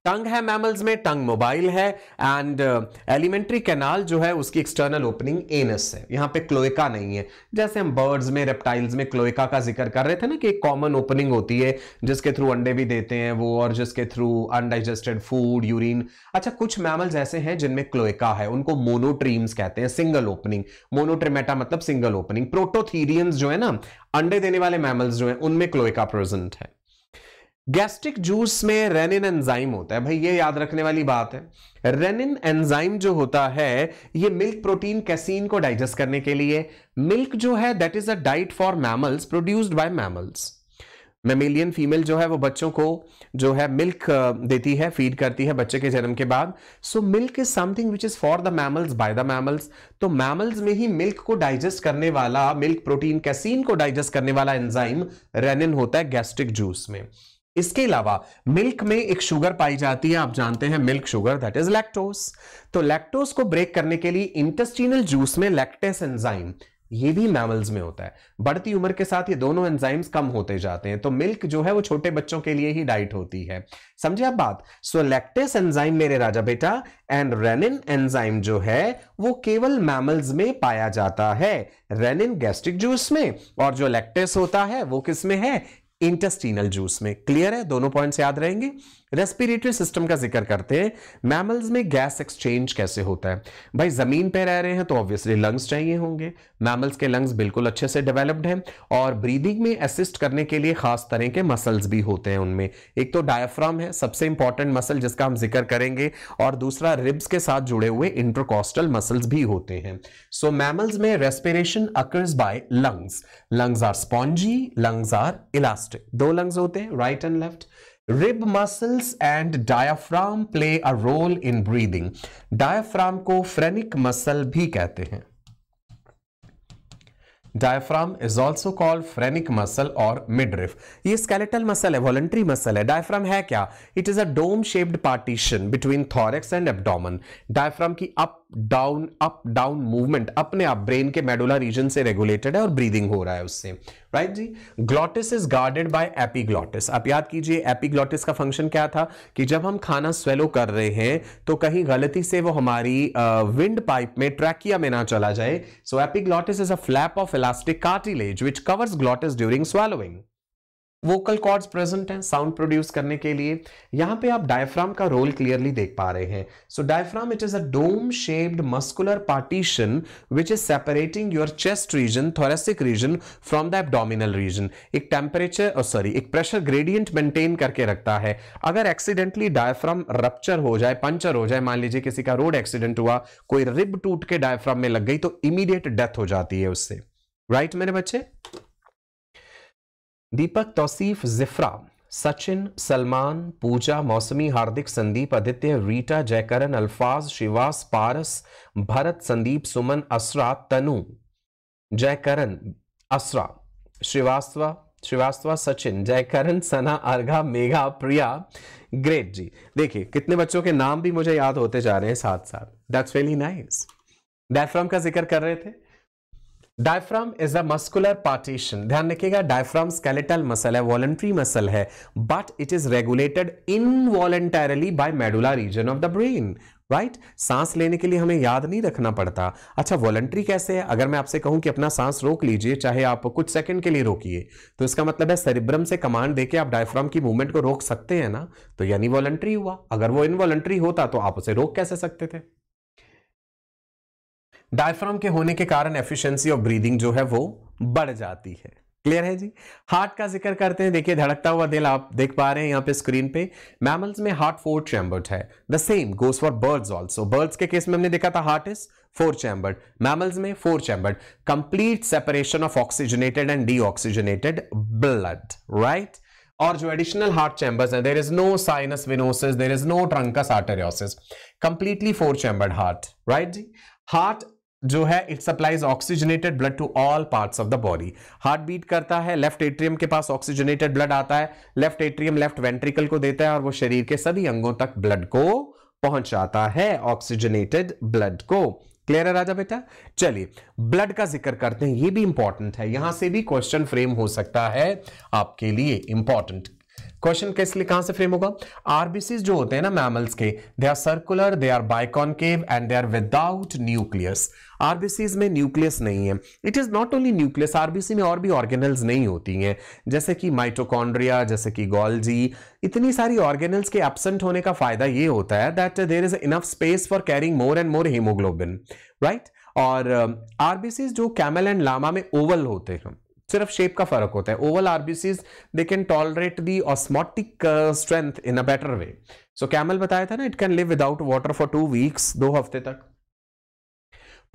Tongue है मैमल्स में टंग मोबाइल है एंड एलिमेंट्री कैनाल जो है उसकी एक्सटर्नल ओपनिंग एनस है यहाँ पे cloaca नहीं है जैसे हम बर्ड्स में रेप्टाइल्स में क्लोएका का जिक्र कर रहे थे ना कि एक कॉमन ओपनिंग होती है जिसके थ्रू अंडे भी देते हैं वो और जिसके थ्रू अनडाइजेस्टेड फूड यूरिन अच्छा कुछ मैमल्स ऐसे हैं जिनमें क्लोएका है उनको मोनोट्रीम्स कहते हैं सिंगल ओपनिंग मोनोट्रीमेटा मतलब सिंगल ओपनिंग प्रोटोथीरियंस जो है ना अंडे देने वाले मैमल्स जो है उनमें क्लोएका प्रेजेंट है गैस्ट्रिक जूस में रेनिन एंजाइम होता है भाई ये याद रखने वाली बात है रेनिन एंजाइम जो होता है ये मिल्क प्रोटीन कैसीन को डाइजेस्ट करने के लिए मिल्क जो है that is a diet for mammals produced by mammals mammalian female जो है वो बच्चों को जो है मिल्क देती है फीड करती है बच्चे के जन्म के बाद so milk is something which is for the mammals by the mammals तो मैमल्स में ही मिल्क को डाइजेस्ट करने वाला मिल्क प्रोटीन कैसीन को डाइजेस्ट करने वाला एंजाइम रेनिन होता है गैस्ट्रिक जूस में इसके अलावा मिल्क में एक शुगर पाई जाती है आप जानते हैं milk sugar that is lactose तो लैक्टोस को ब्रेक करने के लिए इंटेस्टिनल जूस में लैक्टेस एंजाइम ये भी मैमल्स में होता है बढ़ती उम्र के साथ ये दोनों एंजाइम्स कम होते जाते हैं तो मिल्क जो है वो छोटे बच्चों के लिए ही डाइट होती है समझे आप बात सो लैक्टेस एंजाइम मेरे राजा बेटा एंड रेनिन एंजाइम जो है वो केवल मैमल्स में पाया जाता है रेनिन गैस्ट्रिक जूस में और जो लैक्टेस होता है वो किसमें है इंटेस्टिनल जूस में क्लियर है दोनों पॉइंट्स याद रहेंगे रेस्पिरेटरी सिस्टम का जिक्र करते हैं मैमल्स में गैस एक्सचेंज कैसे होता है भाई ज़मीन पे रह रहे हैं तो ऑब्वियसली लंग्स चाहिए होंगे मैमल्स के लंग्स बिल्कुल अच्छे से डेवलप्ड हैं और ब्रीदिंग में असिस्ट करने के लिए खास तरह के मसल्स भी होते हैं उनमें एक तो डायफ्राम है सबसे इंपॉर्टेंट मसल जिसका हम जिक्र करेंगे और दूसरा रिब्स के साथ जुड़े हुए इंट्रोकॉस्टल मसल्स भी होते हैं सो so, मैमल्स में respiration occurs by lungs lungs are spongy lungs are elastic दो लंग्स होते हैं right and left rib muscles and diaphragm play a role in breathing diaphragm को फ्रेनिक मसल भी कहते हैं diaphragm is also called phrenic muscle और midriff ये skeletal muscle है वॉलेंट्री मसल है डायफ्राम है क्या it is a dome shaped partition between thorax and abdomen diaphragm की up down up down movement अपने आप ब्रेन के मेडुला रीजन से रेगुलेटेड है और ब्रीदिंग हो रहा है उससे राइट जी glottis is guarded by epiglottis आप याद कीजिए एपिग्लॉटिस का फंक्शन क्या था कि जब हम खाना स्वेलो कर रहे हैं तो कहीं गलती से वो हमारी विंड uh, पाइप में ट्रैकिया में ना चला जाए so epiglottis is a flap of elastic cartilage which covers glottis during swallowing vocal cords present हैं साउंड प्रोड्यूस करने के लिए यहां पे आप डायफ्राम का रोल क्लियरली देख पा रहे हैं so diaphragm it is a dome shaped muscular partition which is separating your chest region thoracic region from the abdominal region एक टेम्परेचर सॉरी oh, एक प्रेशर ग्रेडियंट मेंटेन करके रखता है अगर एक्सीडेंटली डायफ्राम रप्चर हो जाए पंचर हो जाए मान लीजिए किसी का रोड एक्सीडेंट हुआ कोई रिब टूट के डायफ्राम में लग गई तो इमीडिएट डेथ हो जाती है उससे राइट right, मेरे बच्चे दीपक तौसीफ जिफ्रा सचिन सलमान पूजा मौसमी हार्दिक संदीप आदित्य रीटा जयकरण अल्फाज शिवास पारस भरत संदीप सुमन असरा तनु जयकरण असरा श्रीवास्तवा श्रीवास्तव सचिन जयकरण सना अर्घा मेघा प्रिया ग्रेट जी देखिए कितने बच्चों के नाम भी मुझे याद होते जा रहे हैं साथ साथ दैट्स वेली नाइस डेफ्रम का जिक्र कर रहे थे diaphragm is a muscular partition ध्यान रखिएगा डायफ्राम स्केलेटल मसल है वॉलेंट्री मसल है but it is regulated involuntarily by medulla region of the brain right सांस लेने के लिए हमें याद नहीं रखना पड़ता अच्छा वॉलंट्री कैसे है अगर मैं आपसे कहूं कि अपना सांस रोक लीजिए चाहे आप कुछ सेकंड के लिए रोकिए तो इसका मतलब है सेरिब्रम से कमांड देके आप डायफ्राम की मूवमेंट को रोक सकते हैं ना तो यानी वॉलंट्री हुआ अगर वो इनवॉलंट्री होता तो आप उसे रोक कैसे सकते थे डायफ्राम के होने के कारण एफिशिएंसी ऑफ ब्रीदिंग जो है वो बढ़ जाती है क्लियर है जी हार्ट का जिक्र करते हैं देखिए धड़कता हुआ दिल आप देख पा रहे हैं यहाँ पे स्क्रीन पे मैमल्स में हार्ट फोर चैम्बर्ड है the same goes for birds also birds के केस में हमने देखा था heart is four chambered mammals में four chambered complete separation of oxygenated and deoxygenated blood right और जो एडिशनल हार्ट चैम्बर्स हैं there is no sinus venosus there is no truncus arteriosus completely four chambered heart right जी heart जो है it supplies oxygenated blood to all parts of the body heart beat करता है left atrium के पास oxygenated blood आता है left atrium left ventricle को देता है और वो शरीर के सभी अंगों तक ब्लड को पहुंचाता है ऑक्सीजनेटेड ब्लड को क्लियर है राजा बेटा चलिए ब्लड का जिक्र करते हैं ये भी इंपॉर्टेंट है यहां से भी क्वेश्चन फ्रेम हो सकता है आपके लिए इंपॉर्टेंट क्वेश्चन किस लिए कहां से फ्रेम होगा आरबीसी जो होते हैं ना मैमल्स के they are circular they are biconcave and they are without nucleus RBC में न्यूक्लियस नहीं है it is not only nucleus RBC में और भी ऑर्गेनल्स नहीं होती हैं जैसे कि माइटोकॉन्ड्रिया जैसे कि गोल्जी इतनी सारी ऑर्गेनल्स के एबसेंट होने का फायदा ये होता है that there is enough space for carrying more and more haemoglobin right और आरबीसी uh, जो कैमल एंड लामा में ओवल होते हैं सिर्फ शेप का फर्क होता है oval RBCs they can tolerate the osmotic strength in a better way so camel बताया था ना it can live without water for two weeks दो हफ्ते तक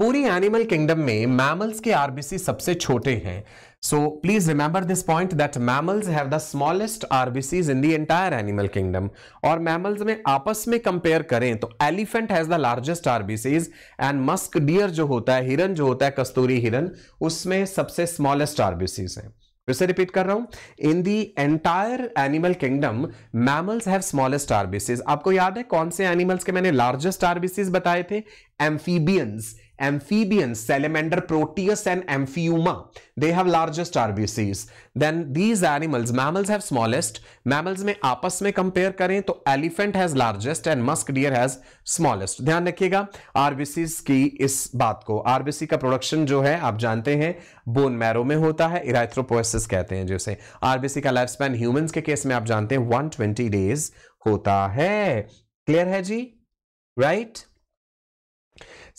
पूरी एनिमल किंगडम में मैमल्स के आरबीसी सबसे छोटे हैं so please remember this point that mammals have the smallest RBCs in the entire animal kingdom और मैमल्स में आपस में कंपेयर करें तो elephant has the largest RBCs and musk deer जो होता है हिरन जो होता है कस्तूरी हिरन उसमें सबसे स्मॉलेस्ट आरबीसीज है से रिपीट कर रहा हूं in the entire animal kingdom mammals have smallest RBCs आपको याद है कौन से एनिमल्स के मैंने लार्जेस्ट आरबीसीज बताए थे amphibians amphibians, salamander Proteus and Amphiuma, they have largest RBCs. Then these animals, mammals have smallest. Mammals mein aapas mein compare kare to elephant has largest and musk deer has smallest. dhyan rakhiyega RBCs ki is baat ko RBC ka production jo hai aap jante hain bone marrow mein hota hai erythropoiesis kehte hain jise rbc ka life span humans ke case mein aap jante hain 120 days hota hai clear hai ji right?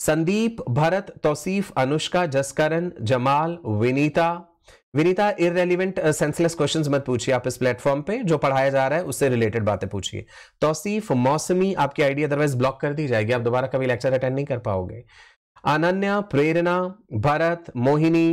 Sandeep Bharat Tausif Anushka Jaskaran Jamal Vinita Vinita irrelevant senseless questions मत पूछिए आप इस platform पे जो पढ़ाया जा रहा है उससे रिलेटेड बातें पूछिए तौसीफ मौसमी आपकी आईडी अदरवाइज ब्लॉक कर दी जाएगी आप दोबारा कभी लेक्चर अटेंड नहीं कर पाओगे अनन्या प्रेरणा भरत मोहिनी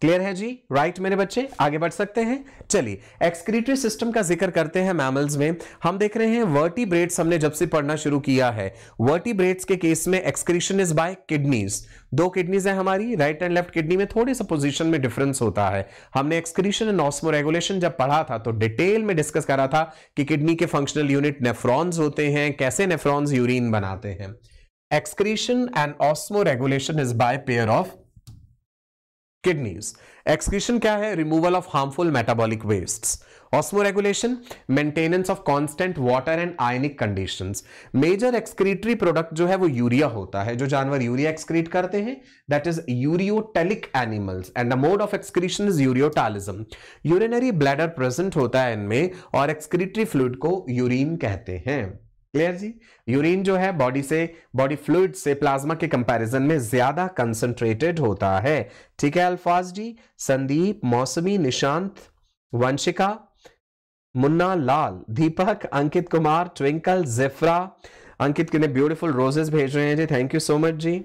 क्लियर है जी राइट right, मेरे बच्चे आगे बढ़ सकते हैं चलिए एक्सक्रीटरी सिस्टम का जिक्र करते हैं मैमल्स में हम देख रहे हैं वर्टिब्रेट्स हमने जब से पढ़ना शुरू किया है वर्टिब्रेट्स के केस में एक्सक्रीशन इज बाय किडनीज दो किडनीज है हमारी राइट एंड लेफ्ट किडनी में थोड़े सा पोजीशन में डिफरेंस होता है हमने एक्सक्रीशन एंड ऑस्मो रेगुलेशन जब पढ़ा था तो डिटेल में डिस्कस करा था कि किडनी के फंक्शनल यूनिट नेफ्रॉन्स होते हैं कैसे नेफ्रॉन्स यूरिन बनाते हैं excretion and osmoregulation is by pair of kidneys excretion क्या है removal of harmful metabolic wastes osmoregulation maintenance of constant water and ionic conditions major excretory product जो है वो यूरिया होता है जो जानवर यूरिया एक्सक्रीट करते हैं that is ureotelic animals and the mode of excretion is ureotelism urinary bladder present होता है इनमें और एक्सक्रीटरी फ्लूड को यूरिन कहते हैं क्लियर जी यूरिन जो है बॉडी से बॉडी फ्लूड से प्लाज्मा के कंपैरिजन में ज्यादा कंसंट्रेटेड होता है ठीक है अल्फाज जी संदीप मौसमी निशांत वंशिका मुन्ना लाल दीपक अंकित कुमार ट्विंकल जिफ्रा अंकित कितने ब्यूटीफुल रोजेस भेज रहे हैं जी थैंक यू सो मच जी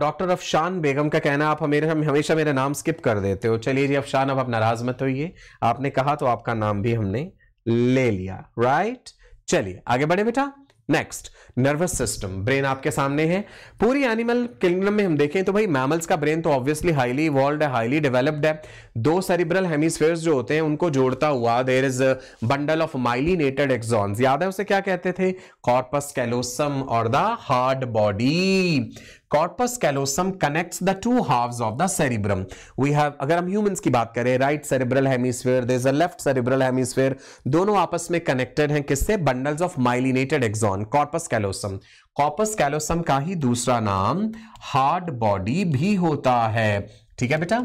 डॉक्टर अफशान बेगम का कहना आप हमेरे हम हमेशा मेरा नाम स्किप कर देते हो चलिए जी अफशान अब आप नाराज मत होइए आपने कहा तो आपका नाम भी हमने ले लिया राइट right? चलिए आगे बढ़े बेटा नेक्स्ट नर्वस सिस्टम ब्रेन आपके सामने है पूरी एनिमल किंगडम में हम देखें तो भाई मैमल्स का ब्रेन तो ऑब्वियसली हाईली इवॉल्व है हाईली डेवलप्ड है दो सेरिब्रल हेमिस्फेयर्स जो होते हैं उनको जोड़ता हुआ there is bundle of myelinated axons याद है उसे क्या कहते थे कॉर्पस कैलोसम और the hard body corpus callosum connects the two halves of the cerebrum we have अगर हम ह्यूमंस की बात करें right cerebral hemisphere there is a left cerebral hemisphere दोनों आपस में कनेक्टेड हैं किससे bundles of myelinated axon corpus callosum corpus callosum का ही दूसरा नाम हार्ड बॉडी भी होता है ठीक है बेटा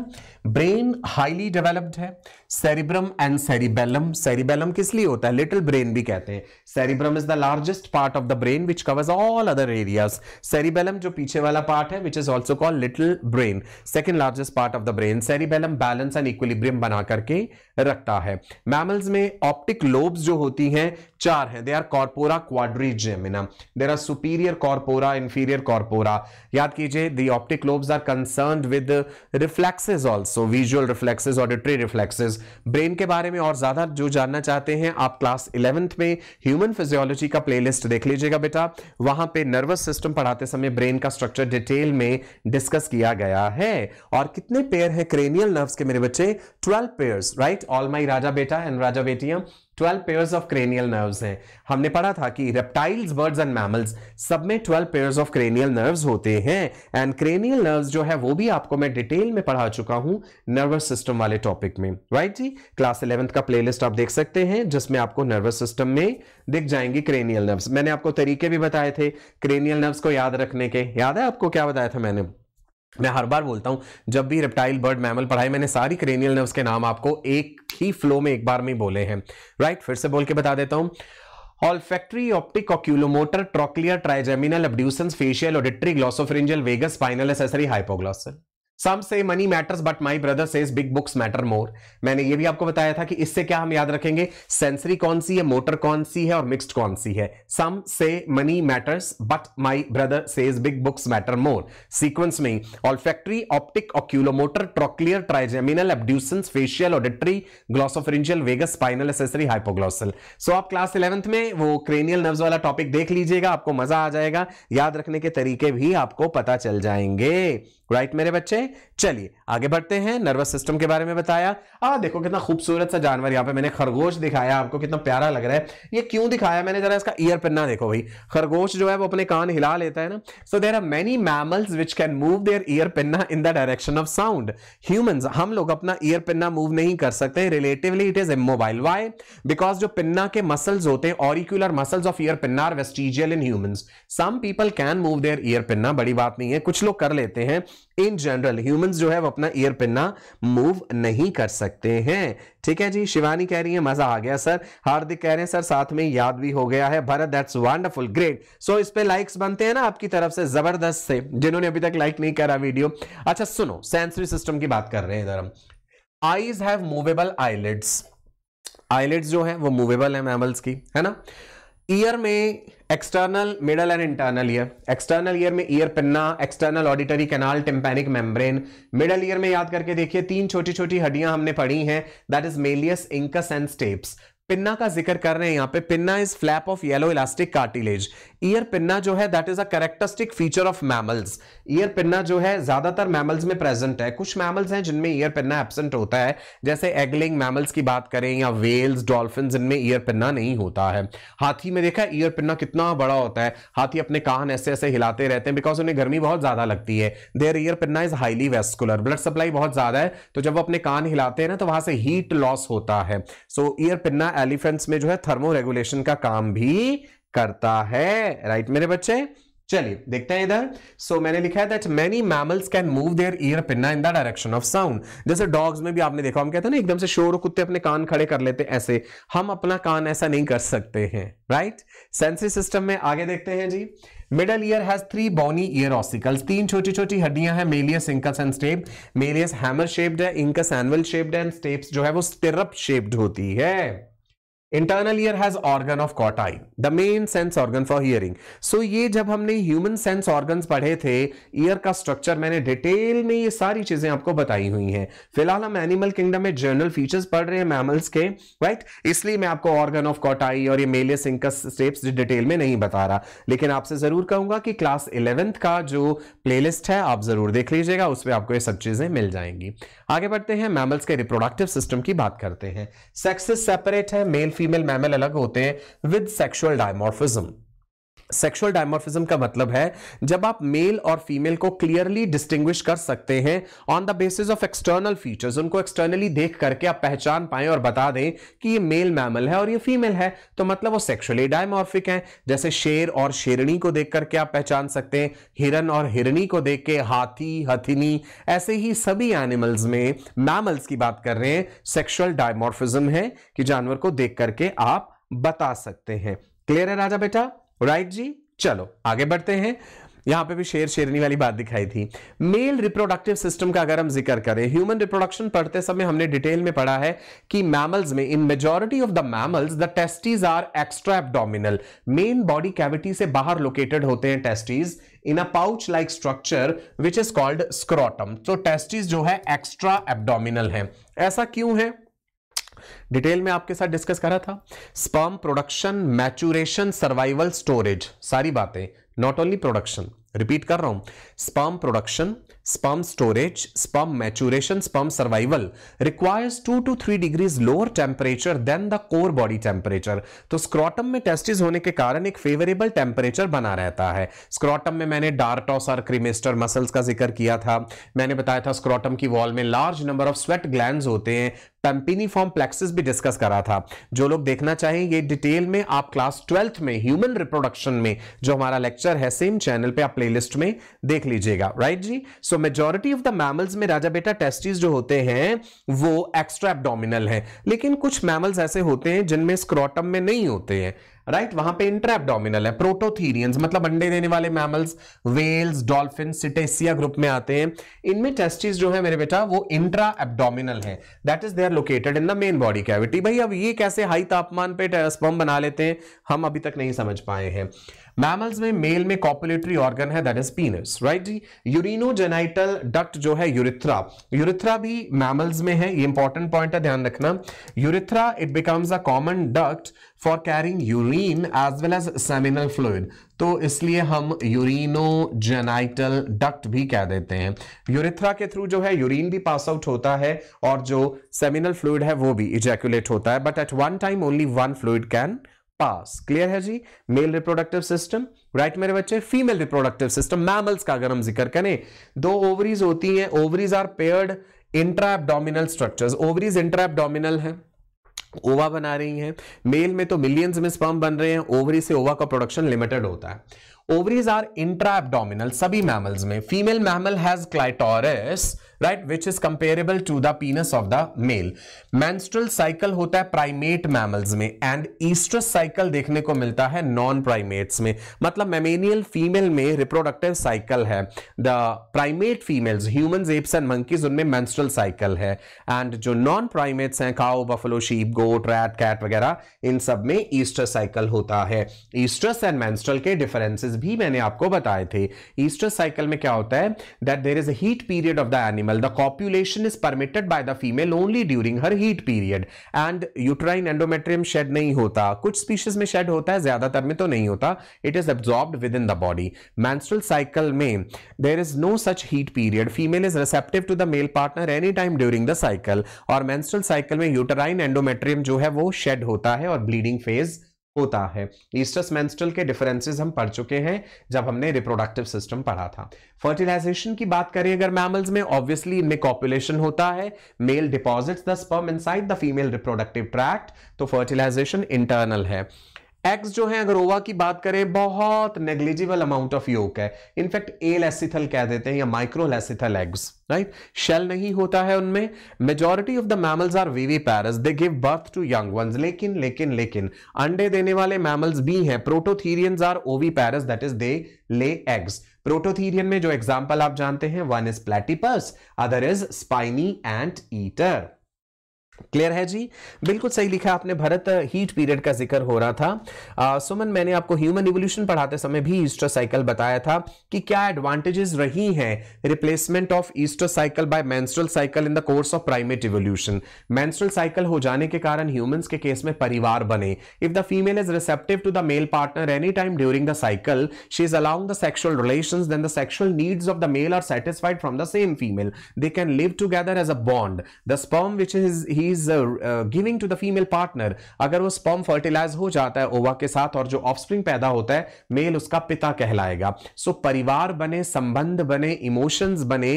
ब्रेन हाईली डेवलप्ड है सेरिब्रम एंड सेरिबेलम सेरिबेलम किस लिए होता है लिटिल ब्रेन भी कहते हैं cerebrum is the largest part of the brain which covers all other areas cerebellum जो पीछे वाला पार्ट है which is also called little brain second largest part of the brain cerebellum balance and equilibrium बना करके रखता है mammals में optic lobes जो होती हैं चार हैं they are corpora quadrigemina there are superior corpora inferior corpora याद कीजिए the optic lobes are concern with reflexes also so visual reflexes auditory reflexes brain के बारे में और ज़्यादा जो जानना चाहते हैं आप क्लास इलेवेंथ में ह्यूमन फिजियोलॉजी का प्लेलिस्ट देख लीजिएगा बेटा वहां पे नर्वस सिस्टम पढ़ाते समय ब्रेन का स्ट्रक्चर डिटेल में डिस्कस किया गया है और कितने पेयर है क्रेनियल नर्व्स के मेरे बच्चे twelve pairs right all my राजा बेटा एंड राजा बेटिया twelve pairs of cranial nerves हैं हमने पढ़ा था कि रेप्टाइल्स बर्ड्स एंड मैमल्स सब में twelve pairs of cranial nerves होते हैं एंड क्रेनियल नर्व्स जो है वो भी आपको मैं डिटेल में पढ़ा चुका हूं नर्वस सिस्टम वाले टॉपिक में राइट right जी क्लास इलेवेंथ का प्ले आप देख सकते हैं जिसमें आपको नर्वस सिस्टम में दिख जाएंगी क्रेनियल नर्व्स मैंने आपको तरीके भी बताए थे क्रेनियल नर्व्स को याद रखने के याद है आपको क्या बताया था मैंने मैं हर बार बोलता हूं जब भी रेप्टाइल बर्ड मैमल पढ़ाई मैंने सारी क्रेनियल नर्व्स के नाम आपको एक ही फ्लो में एक बार में बोले हैं राइट फिर से बोल के बता देता हूं olfactory optic oculomotor trochlear trigeminal abducens facial auditory glossopharyngeal vagus spinal accessory hypoglossal some say money matters but my brother says big books matter more मैंने ये भी आपको बताया था कि इससे क्या हम याद रखेंगे सेंसरी कौन सी है मोटर कौन सी है और मिक्सड कौन सी है some say money matters but my brother say big books matter more sequence में olfactory optic oculomotor trochlear trigeminal abducens facial auditory glossopharyngeal vagus spinal accessory hypoglossal so आप क्लास इलेवंथ में वो cranial nerve वाला topic देख लीजिएगा आपको मजा आ जाएगा याद रखने के तरीके भी आपको पता चल जाएंगे राइट right, मेरे बच्चे चलिए आगे बढ़ते हैं नर्वस सिस्टम के बारे में बताया आ देखो कितना खूबसूरत सा जानवर यहाँ पे मैंने खरगोश दिखाया आपको कितना प्यारा लग रहा है ये क्यों दिखाया मैंने जरा इसका ईयर पन्ना देखो भाई खरगोश जो है वो अपने कान हिला लेता है ना so there are many mammals which can move their ear pinna in the direction of sound human हम लोग अपना ईयर पिन्ना मूव नहीं कर सकते relatively it is immobile why because जो पिन्ना के मसल्स होते हैं auricular muscles of ear pinna are vestigial in human some people can move their ear pinna बड़ी बात नहीं है कुछ लोग कर लेते हैं इन जनरल ह्यूमंस जो है वो अपना ईयर पिन्ना मूव नहीं कर सकते हैं ठीक है जी शिवानी कह रही है मजा आ गया सर हार्दिक कह रहे हैं सर साथ में याद भी हो गया है Bharat that's wonderful great so इस पे लाइक्स बनते हैं ना आपकी तरफ से जबरदस्त से जिन्होंने अभी तक लाइक नहीं करा वीडियो अच्छा सुनो सेंसरी सिस्टम की बात कर रहे हैं इधर हम eyes have movable eyelids eyelids जो है वो मूवेबल है मैमल्स की है ना ईयर में external middle and internal ear external ear में ear pinna external auditory canal tympanic membrane middle ear में याद करके देखिए तीन छोटी छोटी हड्डियां हमने पढ़ी हैं that is malleus incus and stapes pinna का जिक्र कर रहे हैं यहाँ पे pinna is flap of yellow elastic cartilage ear pinna जो है that is a characteristic feature of mammals ear pinna जो है ज्यादातर मैमल्स में प्रेजेंट है कुछ मैमल्स हैं जिनमें ईयर पिन्ना एबसेंट होता है जैसे एगलिंग मैमल्स की बात करें या वेल्स डॉल्फिन जिनमें ईयर पिन्ना नहीं होता है हाथी में देखा ईयर पिन्ना कितना बड़ा होता है हाथी अपने कान ऐसे ऐसे हिलाते रहते हैं बिकॉज उन्हें गर्मी बहुत ज्यादा लगती है their ear pinna is highly vascular blood supply बहुत ज्यादा है तो जब वो अपने कान हिलाते हैं ना तो वहां से हीट लॉस होता है सो ईयर पिन्ना एलिफेंट्स में जो है थर्मो रेगुलेशन का काम भी करता है राइट मेरे बच्चे चलिए देखते हैं इधर सो so, मैंने लिखा है that many mammals can move their ear pinna in the direction of sound जैसे डॉग्स में भी आपने देखा हम कहते हैं ना एकदम से शोर कुत्ते अपने कान खड़े कर लेते हैं ऐसे हम अपना कान ऐसा नहीं कर सकते हैं राइट सेंसरी सिस्टम में आगे देखते हैं जी middle ear has three bony ear ossicles तीन छोटी छोटी हड्डियां हैं malleus incus and stapes malleus hammer shaped है incus anvil shaped and stapes जो है वो स्टिरप शेप्ड होती है internal ear has organ of Corti the main sense organ for hearing so ये जब हमने ह्यूमन सेंस ऑर्गन पढ़े थे ईयर का स्ट्रक्चर मैंने डिटेल में ये सारी चीजें आपको बताई हुई हैं फिलहाल हम एनिमल किंगडम में जर्नल फीचर्स पढ़ रहे हैं मैमल्स के राइट इसलिए मैं आपको ऑर्गन ऑफ कॉटाई और ये मेले सिंह का स्टेप्स डिटेल में नहीं बता रहा लेकिन आपसे जरूर कहूंगा कि क्लास इलेवेंथ का जो प्लेलिस्ट है आप जरूर देख लीजिएगा उसमें आपको ये सब चीजें मिल जाएंगी आगे बढ़ते हैं मैमल्स के रिप्रोडक्टिव सिस्टम की बात करते हैं सेक्सेस सेपरेट है मेल फीमेल मैमल अलग होते हैं with sexual dimorphism sexual dimorphism का मतलब है जब आप मेल और फीमेल को क्लियरली डिस्टिंग्विश कर सकते हैं on the basis of external features उनको एक्सटर्नली देख करके आप पहचान पाए और बता दें कि ये मेल मैमल है और ये फीमेल है तो मतलब वो सेक्सुअली डायमोर्फिक हैं जैसे शेर और शेरणी को देख करके आप पहचान सकते हैं हिरन और हिरणी को देख के हाथी हथिनी ऐसे ही सभी एनिमल्स में मैमल्स की बात कर रहे हैं सेक्शुअल डायमोर्फिज्म है कि जानवर को देख करके आप बता सकते हैं क्लियर है राजा बेटा राइट जी चलो आगे बढ़ते हैं यहां पे भी शेर शेरनी वाली बात दिखाई थी मेल रिप्रोडक्टिव सिस्टम का अगर हम जिक्र करें ह्यूमन रिप्रोडक्शन पढ़ते समय हमने डिटेल में पढ़ा है कि मैमल्स में in majority of the mammals the testes are extra abdominal main body cavity से बाहर लोकेटेड होते हैं testes in a pouch like structure which is called scrotum तो टेस्टीज जो है एक्स्ट्रा एबडोमिनल है ऐसा क्यों है डिटेल में आपके साथ डिस्कस करा था sperm production maturation survival storage सारी बातें नॉट ओनली प्रोडक्शन रिपीट कर रहा हूं sperm production sperm storage, sperm maturation, sperm survival requires 2 to 3 degrees lower temperature than the core body temperature. तो स्क्रॉटम में टेस्टिस होने के कारण एक फेवरेबल टेम्परेचर बना रहता है स्क्रॉटम में मैंने डार्टोस और क्रिमेस्टर मसल्स का जिक्र किया था मैंने बताया था स्क्रॉटम की वॉल में large number of sweat gland होते हैं पेम्पिनी प्लेक्सिस भी डिस्कस करा था जो लोग देखना चाहें ये डिटेल में आप क्लास ट्वेल्थ में ह्यूमन रिप्रोडक्शन में जो हमारा लेक्चर है सेम चैनल पर आप प्लेलिस्ट में देख लीजिएगा राइट जी so majority of the mammals में राजा बेटा टेस्टिस जो होते हैं वो एक्स्ट्रा एबडोमिनल है लेकिन कुछ मैमल्स ऐसे होते हैं जिनमें स्क्रोटम में नहीं होते हैं राइट right? वहां पे इंट्रा एब्डोमिनल है प्रोटोथीरियंस मतलब अंडे देने वाले mammals whales dolphin Cetacea group में आते हैं इनमें टेस्टिस जो है मेरे बेटा वो इंट्रा एबडोमिनल है that is they are located in the main body cavity भाई अब ये कैसे हाई तापमान पे स्पम बना लेते हैं हम अभी तक नहीं समझ पाए हैं मैमल्स में मेल में कॉपुलेटरी ऑर्गन है दैट इज पीनस राइट जी यूरिनोजेनाइटल डक्ट जो है यूरिथ्रा यूरिथ्रा भी मैमल्स में है ये इंपॉर्टेंट पॉइंट है ध्यान रखना urethra it becomes a common duct for carrying urine as well as seminal fluid तो इसलिए हम यूरिनोजेनाइटल डक्ट भी कह देते हैं यूरिथ्रा के थ्रू जो है यूरिन भी पास आउट होता है और जो सेमिनल फ्लूड है वो भी इजैकुलेट होता है but at one time only one fluid can pass clear है जी मेल रिप्रोडक्टिव सिस्टम राइट मेरे बच्चे फीमेल रिप्रोडक्टिव सिस्टम मैमल्स का अगर हम जिक्र करें दो ओवरीज होती हैं ovaries are paired intra abdominal structures ovaries intra abdominal है ओवा बना रही हैं मेल में तो मिलियंस में स्पर्म बन रहे हैं ओवरी से ओवा का प्रोडक्शन लिमिटेड होता है ओवरीज आर इंट्रा एबडोमिनल सभी मैमल्स में female mammal has clitoris right which is comparable to the penis of the male menstrual cycle होता है प्राइमेट मैमल्स में एंड ईस्ट्रस साइकिल देखने को मिलता है नॉन प्राइमेट्स में मतलब मेमेनियल फीमेल में रिप्रोडक्टिव साइकिल है the primate females human apes and monkeys उनमें मैंस्ट्रल साइकिल है एंड जो नॉन प्राइमेट्स हैं cow buffalo sheep goat rat cat वगैरह इन सब में ईस्टर साइकिल होता है ईस्ट्रस एंड मैंस्ट्रल के डिफरेंसेस भी मैंने आपको बताए थे ईस्टर साइकिल में क्या होता है that there is a heat period of the animal animal. The copulation is permitted by the female only during her heat period and uterine endometrium shed नहीं होता कुछ species में shed होता है ज्यादातर में तो नहीं होता It is absorbed within the body. Menstrual cycle में there is no such heat period. Female is receptive to the male partner anytime during the cycle और menstrual cycle में uterine endometrium जो है वो shed होता है और bleeding phase होता है ईस्टस मेंस्ट्रल के डिफरेंसेस हम पढ़ चुके हैं जब हमने रिप्रोडक्टिव सिस्टम पढ़ा था फर्टिलाइजेशन की बात करें अगर मैमल्स में ऑब्वियसली इनमें कॉपुलेशन होता है male deposits the sperm inside the female reproductive tract तो फर्टिलाइजेशन इंटरनल है एक्स जो है अगर ओवा की बात करें बहुत नेग्लिजिबल अमाउंट ऑफ योक है इनफैक्ट एल एसिथल कह देते हैं या microlecithal eggs right shell नहीं होता है उनमें majority of the mammals are viviparous they give birth to young ones लेकिन लेकिन लेकिन अंडे देने वाले मैमल्स भी हैं प्रोटोथीरियंस आर ओवी पैरस that is they lay eggs prototherian में जो एग्जाम्पल आप जानते हैं one is platypus other is spiny anteater clear है जी बिल्कुल सही लिखा आपने भरत हीट पीरियड का जिक्र हो रहा था आ, सुमन मैंने आपको ह्यूमन इवोल्यूशन पढ़ाते समय भी ईस्टर साइकिल बताया था कि क्या एडवांटेजेस रही हैं replacement of oestrus cycle by menstrual cycle in the course of primate evolution menstrual cycle हो जाने के कारण ह्यूमंस के केस में परिवार बने if the female is receptive to the male partner any time during the cycle she is allowing the sexual relation then the sexual needs of the male are satisfied from the same female they can live together as a bond the sperm which is he is giving to the female partner अगर वो sperm fertilise हो जाता है ओवा के साथ और जो ऑफस्प्रिंग पैदा होता है मेल उसका पिता कहलाएगा सो so, परिवार बने संबंध बने इमोशंस बने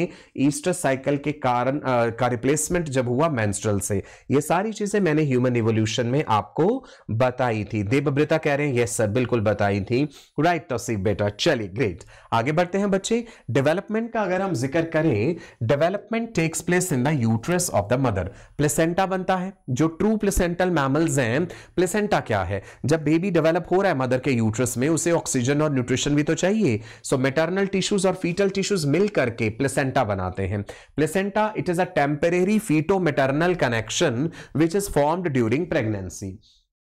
ईस्टर साइकिल के कारण uh, का रिप्लेसमेंट जब हुआ मैंस्ट्रल से ये सारी चीजें मैंने ह्यूमन इवोल्यूशन में आपको बताई थी देवब्रिता कह रहे हैं यस सर बिल्कुल बताई थी राइट तो सी बेटा चलिए ग्रेट आगे बढ़ते हैं बच्चे डेवलपमेंट का अगर हम जिक्र करें development takes place in the uterus of the mother placenta placenta बनता है जो ट्रू प्लेसेंटल मैमल्स हैं प्लेसेंटा क्या है जब बेबी डेवलप हो रहा है मदर के यूट्रस में उसे ऑक्सीजन और न्यूट्रिशन भी तो चाहिए सो मेटर्नल टिश्यूज और फीटल टिश्यूज मिल करके प्लेसेंटा बनाते हैं placenta it is a temporary foeto maternal connection which is formed during pregnancy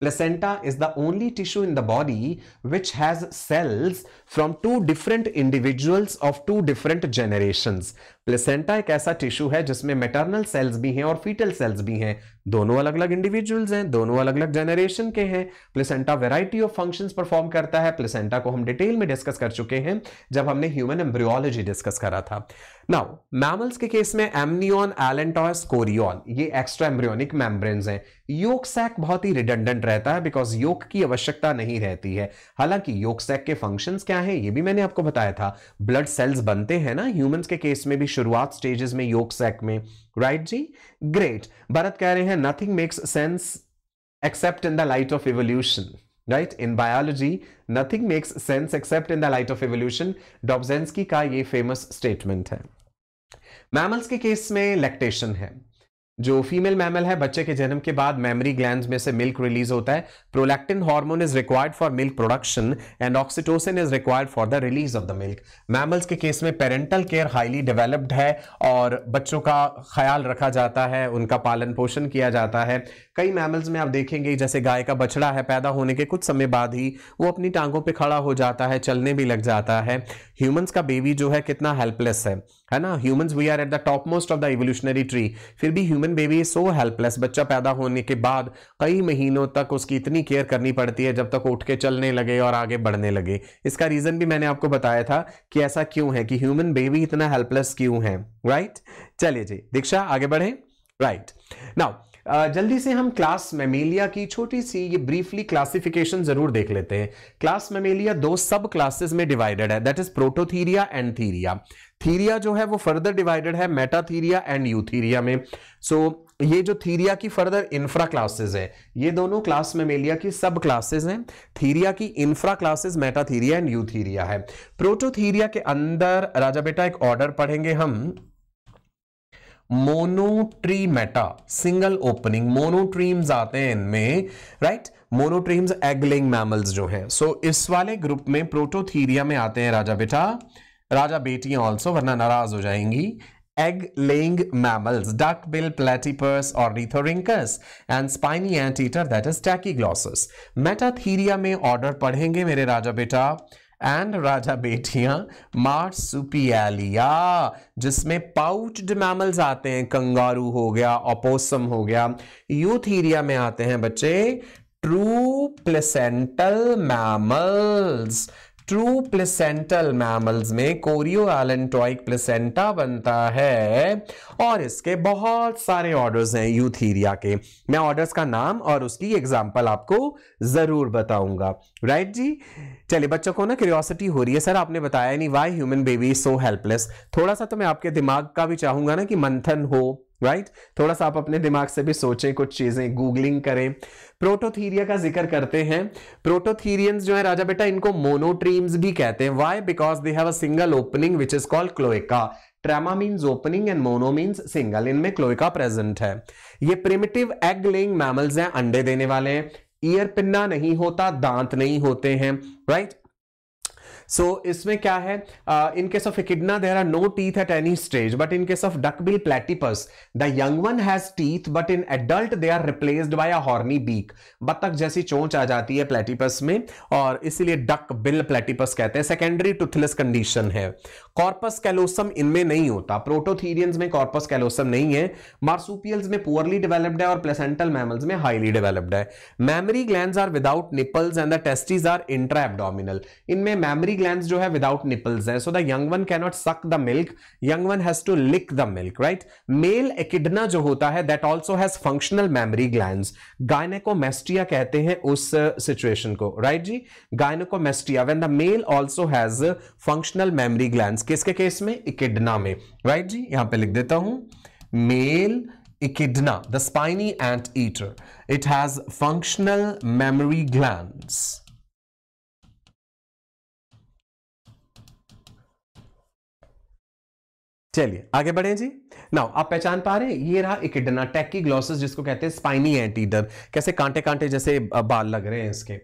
Placenta is the only tissue in the body which has cells from two different individuals of two different generations. Placenta एक ऐसा tissue है जिसमें maternal cells भी हैं और fetal cells भी हैं दोनों अलग अलग इंडिविजुअल्स हैं दोनों अलग अलग जनरेशन के हैं placenta variety of functions perform करता है प्लेसेंटा को हम डिटेल में डिस्कस कर चुके हैं जब हमने ह्यूमन एम्ब्रियोलॉजी डिस्कस करा था नाउ मैमल्स के केस में एमनियन एलेंटॉस कोरियॉल ये एक्स्ट्रा एम्ब्रियोनिक मेम्ब्रेन्स हैं योग सैक बहुत ही रिडंडेंट रहता है बिकॉज योग की आवश्यकता नहीं रहती है हालांकि योग सैक के फंक्शन क्या है ये भी मैंने आपको बताया था ब्लड सेल्स बनते हैं ना ह्यूमन्स के केस में भी शुरुआत स्टेजेस में योग सैक में राइट जी ग्रेट भरत कह रहे हैं nothing makes sense except in the light of evolution right in biology nothing makes sense except in the light of evolution Dobzhansky का ये फेमस स्टेटमेंट है मैमल्स के केस में लैक्टेशन है जो फीमेल मैमल है बच्चे के जन्म के बाद मेमरी ग्लैंड में से मिल्क रिलीज होता है prolactin hormone is required for milk production and oxytocin is required for the release of the milk mammals के केस में पेरेंटल केयर हाईली डेवलप्ड है और बच्चों का ख्याल रखा जाता है उनका पालन पोषण किया जाता है कई मैमल्स में आप देखेंगे जैसे गाय का बछड़ा है पैदा होने के कुछ समय बाद ही वो अपनी टांगों पे खड़ा हो जाता है चलने भी लग जाता है ह्यूमंस का बेबी जो है कितना हेल्पलेस है है ना humans we are at the top most of the evolutionary tree फिर भी human baby is so helpless बच्चा पैदा होने के बाद कई महीनों तक उसकी इतनी केयर करनी पड़ती है जब तक उठ के चलने लगे और आगे बढ़ने लगे इसका रीजन भी मैंने आपको बताया था कि ऐसा क्यों है कि ह्यूमन बेबी इतना हेल्पलेस क्यों है राइट right? चलिए जी दीक्षा आगे बढ़े राइट नाउ जल्दी से हम क्लास मेमेलिया की छोटी सी ये ब्रीफली क्लासिफिकेशन जरूर देख लेते हैं क्लास मेमेलिया दो सब क्लासेस में डिवाइडेड है that is Prototheria and Theria Theria जो है वो फर्दर डिवाइडेड है मेटाथीरिया एंड यूथीरिया में सो so, ये जो थीरिया की फर्दर इंफ्रा क्लासेस है ये दोनों क्लास मेमेलिया की सब क्लासेस हैं थीरिया की infra classes Metatheria and Eutheria है प्रोटोथीरिया के अंदर राजा बेटा एक ऑर्डर पढ़ेंगे हम मोनोट्रीमेटा सिंगल ओपनिंग मोनोट्रीम्स आते हैं इनमें राइट मोनोट्रीम्स एगलिंग मैमल्स जो है सो so, इस वाले ग्रुप में प्रोटोथीरिया में आते हैं राजा बेटा राजा बेटियां ऑल्सो वरना नाराज हो जाएंगी egg laying mammals duck bill platypus और Ornithorhynchus and spiny anteater that is Tachyglossus Metatheria में ऑर्डर पढ़ेंगे मेरे राजा बेटा एंड राजा बेटियां मार्सुपियालिया जिसमें पाउच्ड मैमल्स आते हैं कंगारू हो गया ओपोसम हो गया यूथीरिया में आते हैं बच्चे true placental mammals true placental mammals में कोरियो एलेंटोइक प्लेसेंटा बनता है और इसके बहुत सारे ऑर्डर्स हैं यूथीरिया के मैं ऑर्डर्स का नाम और उसकी एग्जांपल आपको ज़रूर बताऊंगा राइट जी चलिए बच्चों को ना क्यूरियोसिटी हो रही है सर आपने बताया नहीं why human baby so helpless थोड़ा सा तो मैं आपके दिमाग का भी चाहूंगा ना कि मंथन हो राइट right? थोड़ा सा आप अपने दिमाग से भी सोचें कुछ चीजें गूगलिंग करें प्रोटोथीरिया का जिक्र करते हैं प्रोटोथीरियंस जो है राजा बेटा इनको मोनोट्रीम्स भी कहते हैं why because they have a single opening which is called cloaca trema means opening and mono means single इनमें क्लोएका प्रेजेंट है ये प्रिमिटिव एग लेइंग मैमल्स हैं अंडे देने वाले हैं ईयर पिन्ना नहीं होता दांत नहीं होते हैं राइट right? सो so, इसमें क्या है in case of echidna there are no teeth at any stage but in case of duckbill platypus the young one has teeth but in adult they are replaced by a horny beak बतख जैसी चोंच आ जाती है platypus में और इसीलिए duck bill platypus कहते हैं सेकेंडरी टूथलेस कंडीशन है कॉर्पस कैलोसम इनमें नहीं होता प्रोटोथीरियंस में कॉर्पस कैलोसम नहीं है मार्सुपियल्स में पुअरली डेवलप्ड है और प्लेसेंटल मैमल्स में हाईली डेवलप्ड है mammary gland are without nipples and the testes are intra abdominal इनमें मैमरी ग्लैंड जो है विदाउट निपल्स है so the young one cannot suck the milk young one has to lick the milk right male echidna जो होता है that also has functional mammary gland gynaecomastia कहते हैं उस सिचुएशन uh, को राइट right जी gynaecomastia when the mail also has functional mammary gland किसके केस में इकिडना में राइट जी यहां पे लिख देता हूं male echidna the spiny anteater it has functional memory glands. चलिए आगे बढ़े जी नाउ आप पहचान पा रहे हैं ये रहा इकिडना टैकी ग्लॉसेस जिसको कहते हैं स्पाइनी एंटीडर कैसे कांटे कांटे जैसे बाल लग रहे हैं इसके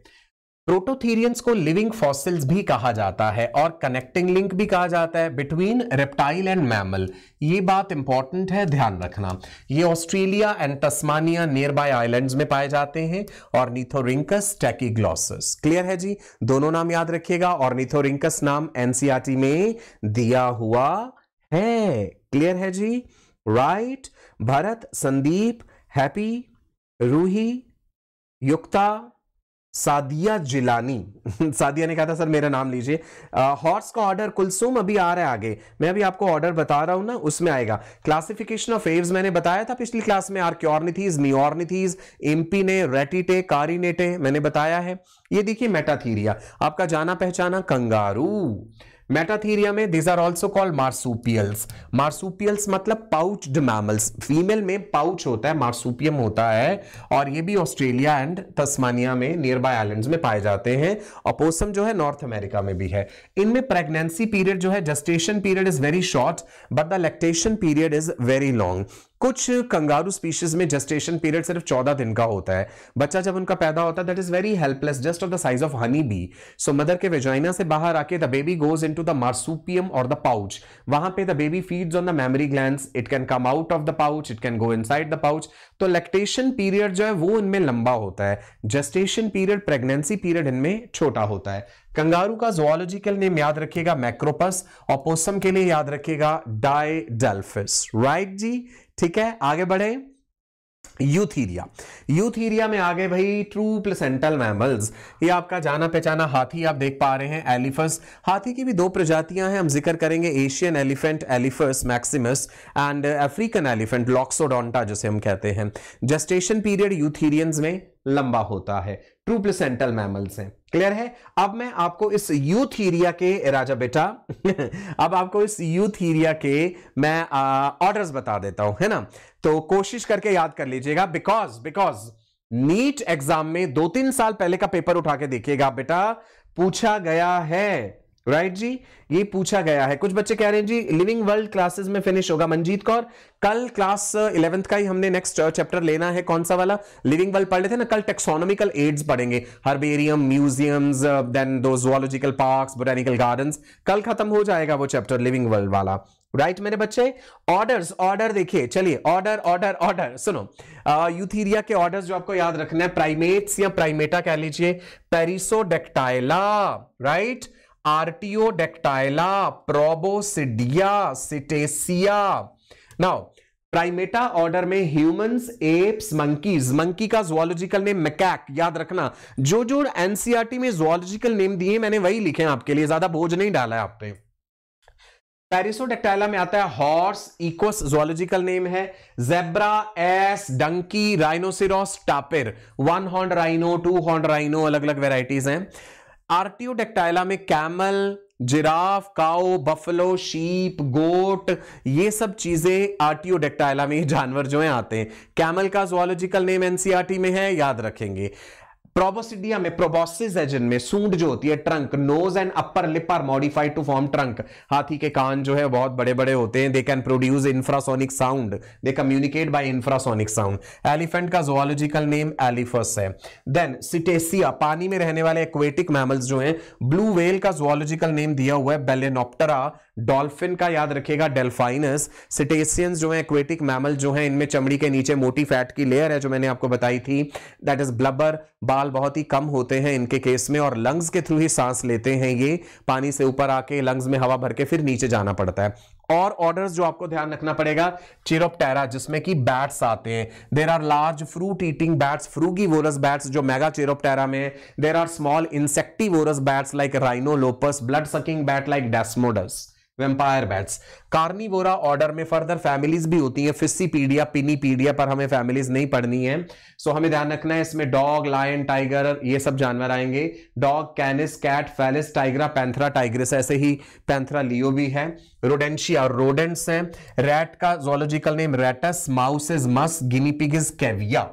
प्रोटोथीरियंस को लिविंग फॉसिल्स भी कहा जाता है और कनेक्टिंग लिंक भी कहा जाता है बिटवीन रेप्टाइल एंड मैमल ये बात इंपॉर्टेंट है ध्यान रखना ये Australia and Tasmania nearby island में पाए जाते हैं और निथोरिंकस टैकीग्लॉसस क्लियर है जी दोनों नाम याद रखिएगा और निथोरिंकस नाम एनसीआरटी e में दिया हुआ है क्लियर है जी right right? Bharat Sandeep Happy Roohi Yukta Sadia Jilani Sadia ने कहा था सर मेरा नाम लीजिए हॉर्स का ऑर्डर कुलसुम अभी आ रहा है आगे मैं अभी आपको ऑर्डर बता रहा हूं ना उसमें आएगा क्लासिफिकेशन ऑफ एव्स मैंने बताया था पिछली क्लास में आर्क्योर्निथीज नियोर्निथीज एमपी ने रेटिटे कारिनेटे मैंने बताया है ये देखिए मेटाथीरिया आपका जाना पहचाना कंगारू मेटाथीरिया में these are also called marsupials marsupials मतलब पाउच्ड मैमल्स फीमेल में पाउच होता है मार्सुपियम होता है और ये भी ऑस्ट्रेलिया एंड तस्मानिया में नियर बाय आइलैंड में पाए जाते हैं और पोसम जो है नॉर्थ अमेरिका में भी है इनमें प्रेगनेंसी पीरियड जो है gestation period is very short but the lactation period is very long कुछ कंगारू स्पीशीज में जस्टेशन पीरियड सिर्फ चौदह दिन का होता है बच्चा जब उनका पैदा होता है that is very helpless just of the size of honey bee so mother के वेजाइना से बाहर आके the baby goes into the marsupium और द पाउच वहां पे the baby feeds on the mammary gland it can come out of the pouch it can go inside the pouch तो lactation period जो है वो इनमें लंबा होता है जस्टेशन पीरियड प्रेगनेंसी पीरियड इनमें छोटा होता है कंगारू का जोलॉजिकल नेम याद रखिएगा मैक्रोपस और पोसम के लिए याद रखिएगा डाइडल्फिस राइट जी ठीक है आगे बढ़े यूथीरिया यूथीरिया में आगे भाई ट्रू प्लेसेंटल मैमल्स ये आपका जाना पहचाना हाथी आप देख पा रहे हैं एलिफस हाथी की भी दो प्रजातियां हैं हम जिक्र करेंगे Asian elephant Elephas maximus and African elephant Loxodonta जिसे हम कहते हैं जेस्टेशन पीरियड यूथीरियंस में लंबा होता है टू प्लेसेंटल मैमल्स हैं क्लियर है अब मैं आपको इस यूथीरिया के राजा बेटा अब आपको इस यूथीरिया के मैं ऑर्डर्स बता देता हूं है ना तो कोशिश करके याद कर लीजिएगा बिकॉज बिकॉज नीट एग्जाम में दो तीन साल पहले का पेपर उठा के देखिएगा बेटा पूछा गया है राइट right जी ये पूछा गया है कुछ बच्चे कह रहे हैं जी लिविंग वर्ल्ड क्लासेस में फिनिश होगा मनजीत कौर कल क्लास इलेवेंथ uh, का ही हमने नेक्स्ट चैप्टर uh, लेना है कौन सा वाला लिविंग वर्ल्ड पढ़ रहे थे ना कल टेक्सोनॉमिकल एड्स पढ़ेंगे हर्बेरियम म्यूजियम्स देन दो जोलॉजिकल पार्क बोटेनिकल गार्डन कल खत्म हो जाएगा वो चैप्टर लिविंग वर्ल्ड वाला राइट right, मेरे बच्चे ऑर्डर्स ऑर्डर देखिए चलिए ऑर्डर ऑर्डर ऑर्डर सुनो यूथीरिया uh, के ऑर्डर्स जो आपको याद रखना है प्राइमेट्स या प्राइमेटा कह लीजिए Perissodactyla right right? Artiodactyla Proboscidea Cetacea now Primata order में ह्यूमंस एप्स मंकीज मंकी का जोलॉजिकल नेम मैकैक याद रखना जो जो एनसीआरटी में जोलॉजिकल नेम दिए मैंने वही लिखे हैं आपके लिए ज्यादा बोझ नहीं डाला है आपने पेरिसोडेक्टाइला में आता है हॉर्स इकोस जोलॉजिकल नेम है zebra ass donkey rhinoceros tapir one horn rhino two horn rhino अलग अलग वेराइटीज हैं आर्टियोडेक्टाइला में camel giraffe cow buffalo sheep goat ये सब चीजें आर्टियोडेक्टाइला में जानवर जो है आते हैं कैमल का जोलॉजिकल नेम एनसीआरटी में है याद रखेंगे प्रोबोसिडिया में प्रोबोसिस है जिनमें सूंड जो होती है trunk nose and upper lip are modified to form trunk हाथी के कान जो है बहुत बड़े बड़े होते हैं they can produce infrasonic sound they communicate by infrasonic sound elephant का जोलॉजिकल नेम एलिफस है देन सिटेसिया पानी में रहने वाले एक्वेटिक मैमल्स जो है ब्लू वेल का जोलॉजिकल नेम दिया हुआ है बेलेनोप्टरा डॉल्फिन का याद रखिएगा डेल्फाइनस सिटेसियंस जो है एक्वेटिक मैमल जो है इनमें चमड़ी के नीचे मोटी फैट की लेयर है जो मैंने आपको बताई थी दैट इज ब्लबर बाल बहुत ही कम होते हैं इनके केस में और लंग्स के थ्रू ही सांस लेते हैं ये पानी से ऊपर आके लंग्स में हवा भर के फिर नीचे जाना पड़ता है और ऑर्डर्स जो आपको ध्यान रखना पड़ेगा चिरोपटेरा जिसमें कि बैट्स आते हैं there are large fruit eating bats frugivorous bats जो मेगा चिरोपटेरा में देर आर स्मॉल वोरस bats like rhinolophus blood sucking bat like desmodus vampire bats carnivora order में फर्दर फैमिलीज भी होती हैं फिस्सीपीडिया पिनीपीडिया पर हमें फैमिलीज नहीं पढ़नी है सो so, हमें ध्यान रखना है इसमें डॉग लायन टाइगर ये सब जानवर आएंगे dog canis cat felis tiger panthera tigris ऐसे ही पैंथरा लियो भी है रोडेंशिया रोडेंट्स हैं रैट का zoological name rattus mouse is mus guinea pig is cavia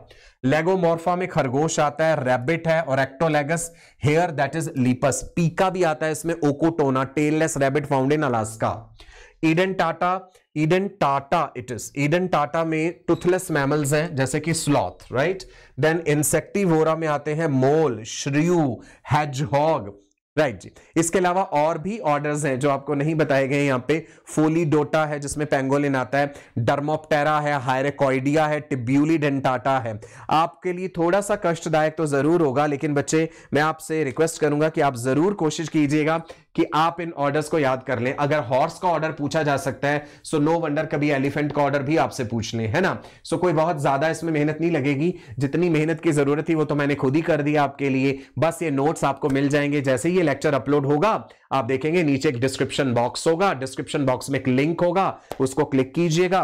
lagomorpha में खरगोश आता है रैबिट है और एक्टोलेगस hare that is lepus pika भी आता है इसमें ochotona tailless rabbit found in Alaska edentata edentata it is edentata में टूथलेस मैमल्स हैं जैसे कि स्लॉथ राइट देन इंसेक्टिवोरा में आते हैं मोल श्रियू हैजहॉग राइट जी इसके अलावा और भी ऑर्डर्स हैं जो आपको नहीं बताए गए यहाँ पे फोली डोटा है जिसमें पेंगोलिन आता है डर्मोप्टेरा है हायरेकॉइडिया है टिब्यूली डेंटाटा है आपके लिए थोड़ा सा कष्टदायक तो जरूर होगा लेकिन बच्चे मैं आपसे रिक्वेस्ट करूंगा कि आप जरूर कोशिश कीजिएगा कि आप इन ऑर्डर्स को याद कर लें अगर हॉर्स का ऑर्डर पूछा जा सकता है सो नो वंडर कभी एलिफेंट का ऑर्डर भी आपसे पूछ लें है ना सो कोई बहुत ज्यादा इसमें मेहनत नहीं लगेगी जितनी मेहनत की जरूरत थी वो तो मैंने खुद ही कर दिया आपके लिए बस ये नोट्स आपको मिल जाएंगे जैसे ही ये लेक्चर अपलोड होगा आप देखेंगे नीचे एक डिस्क्रिप्शन बॉक्स होगा डिस्क्रिप्शन बॉक्स में एक लिंक होगा उसको क्लिक कीजिएगा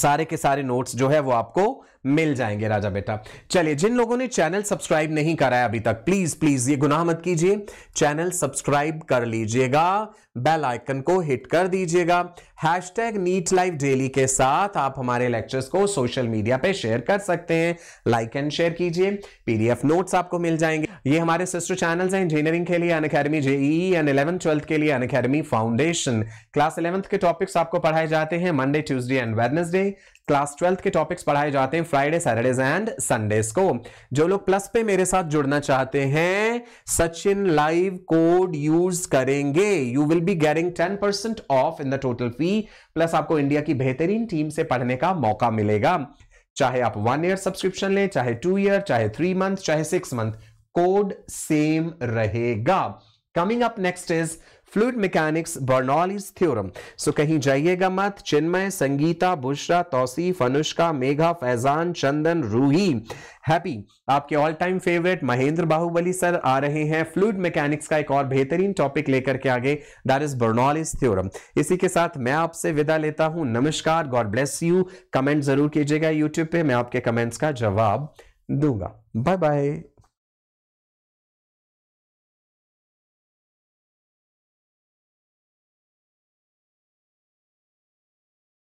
सारे के सारे नोट्स जो है वो आपको मिल जाएंगे राजा बेटा चलिए जिन लोगों ने चैनल सब्सक्राइब नहीं करा है अभी तक प्लीज प्लीज ये गुनाह मत कीजिए चैनल सब्सक्राइब कर लीजिएगा बेल आइकन को हिट कर दीजिएगा hashtag NEET life daily के साथ आप हमारे लेक्चर्स को सोशल मीडिया पे शेयर कर सकते हैं लाइक एंड शेयर कीजिए पीडीएफ नोट्स आपको मिल जाएंगे ये हमारे सिस्टर चैनल्स हैं इंजीनियरिंग के लिए Unacademy JEE and eleven twelfth के लिए Unacademy foundation class eleventh के टॉपिक्स आपको पढ़ाए जाते हैं Monday Tuesday and Wednesday class twelfth के टॉपिक्स पढ़ाए जाते हैं फ्राइडे सैटरडेज एंड संडेज को जो लोग प्लस पे मेरे साथ जुड़ना चाहते हैं सचिन लाइव कोड यूज करेंगे you will be getting ten percent off in the total fee plus आपको इंडिया की बेहतरीन टीम से पढ़ने का मौका मिलेगा चाहे आप वन ईयर सब्सक्रिप्शन लें चाहे टू ईयर चाहे थ्री मंथ चाहे सिक्स मंथ कोड सेम रहेगा coming up next is fluid mechanics Bernoulli's theorem so कहीं जाइएगा मत चिन्मय संगीता बुशरा तौसीफ अनुष्का मेघा फैजान चंदन रूही हैप्पी आपके all time favourite Mahendra Bahubali sir आ रहे हैं फ्लूड मैकेनिक्स का एक और बेहतरीन टॉपिक लेकर के आगे दैट इज बर्नॉलिस थ्योरम इसी के साथ मैं आपसे विदा लेता हूं नमस्कार गॉड ब्लेस यू कमेंट जरूर कीजिएगा यूट्यूब पे मैं आपके कमेंट्स का जवाब दूंगा बाय बाय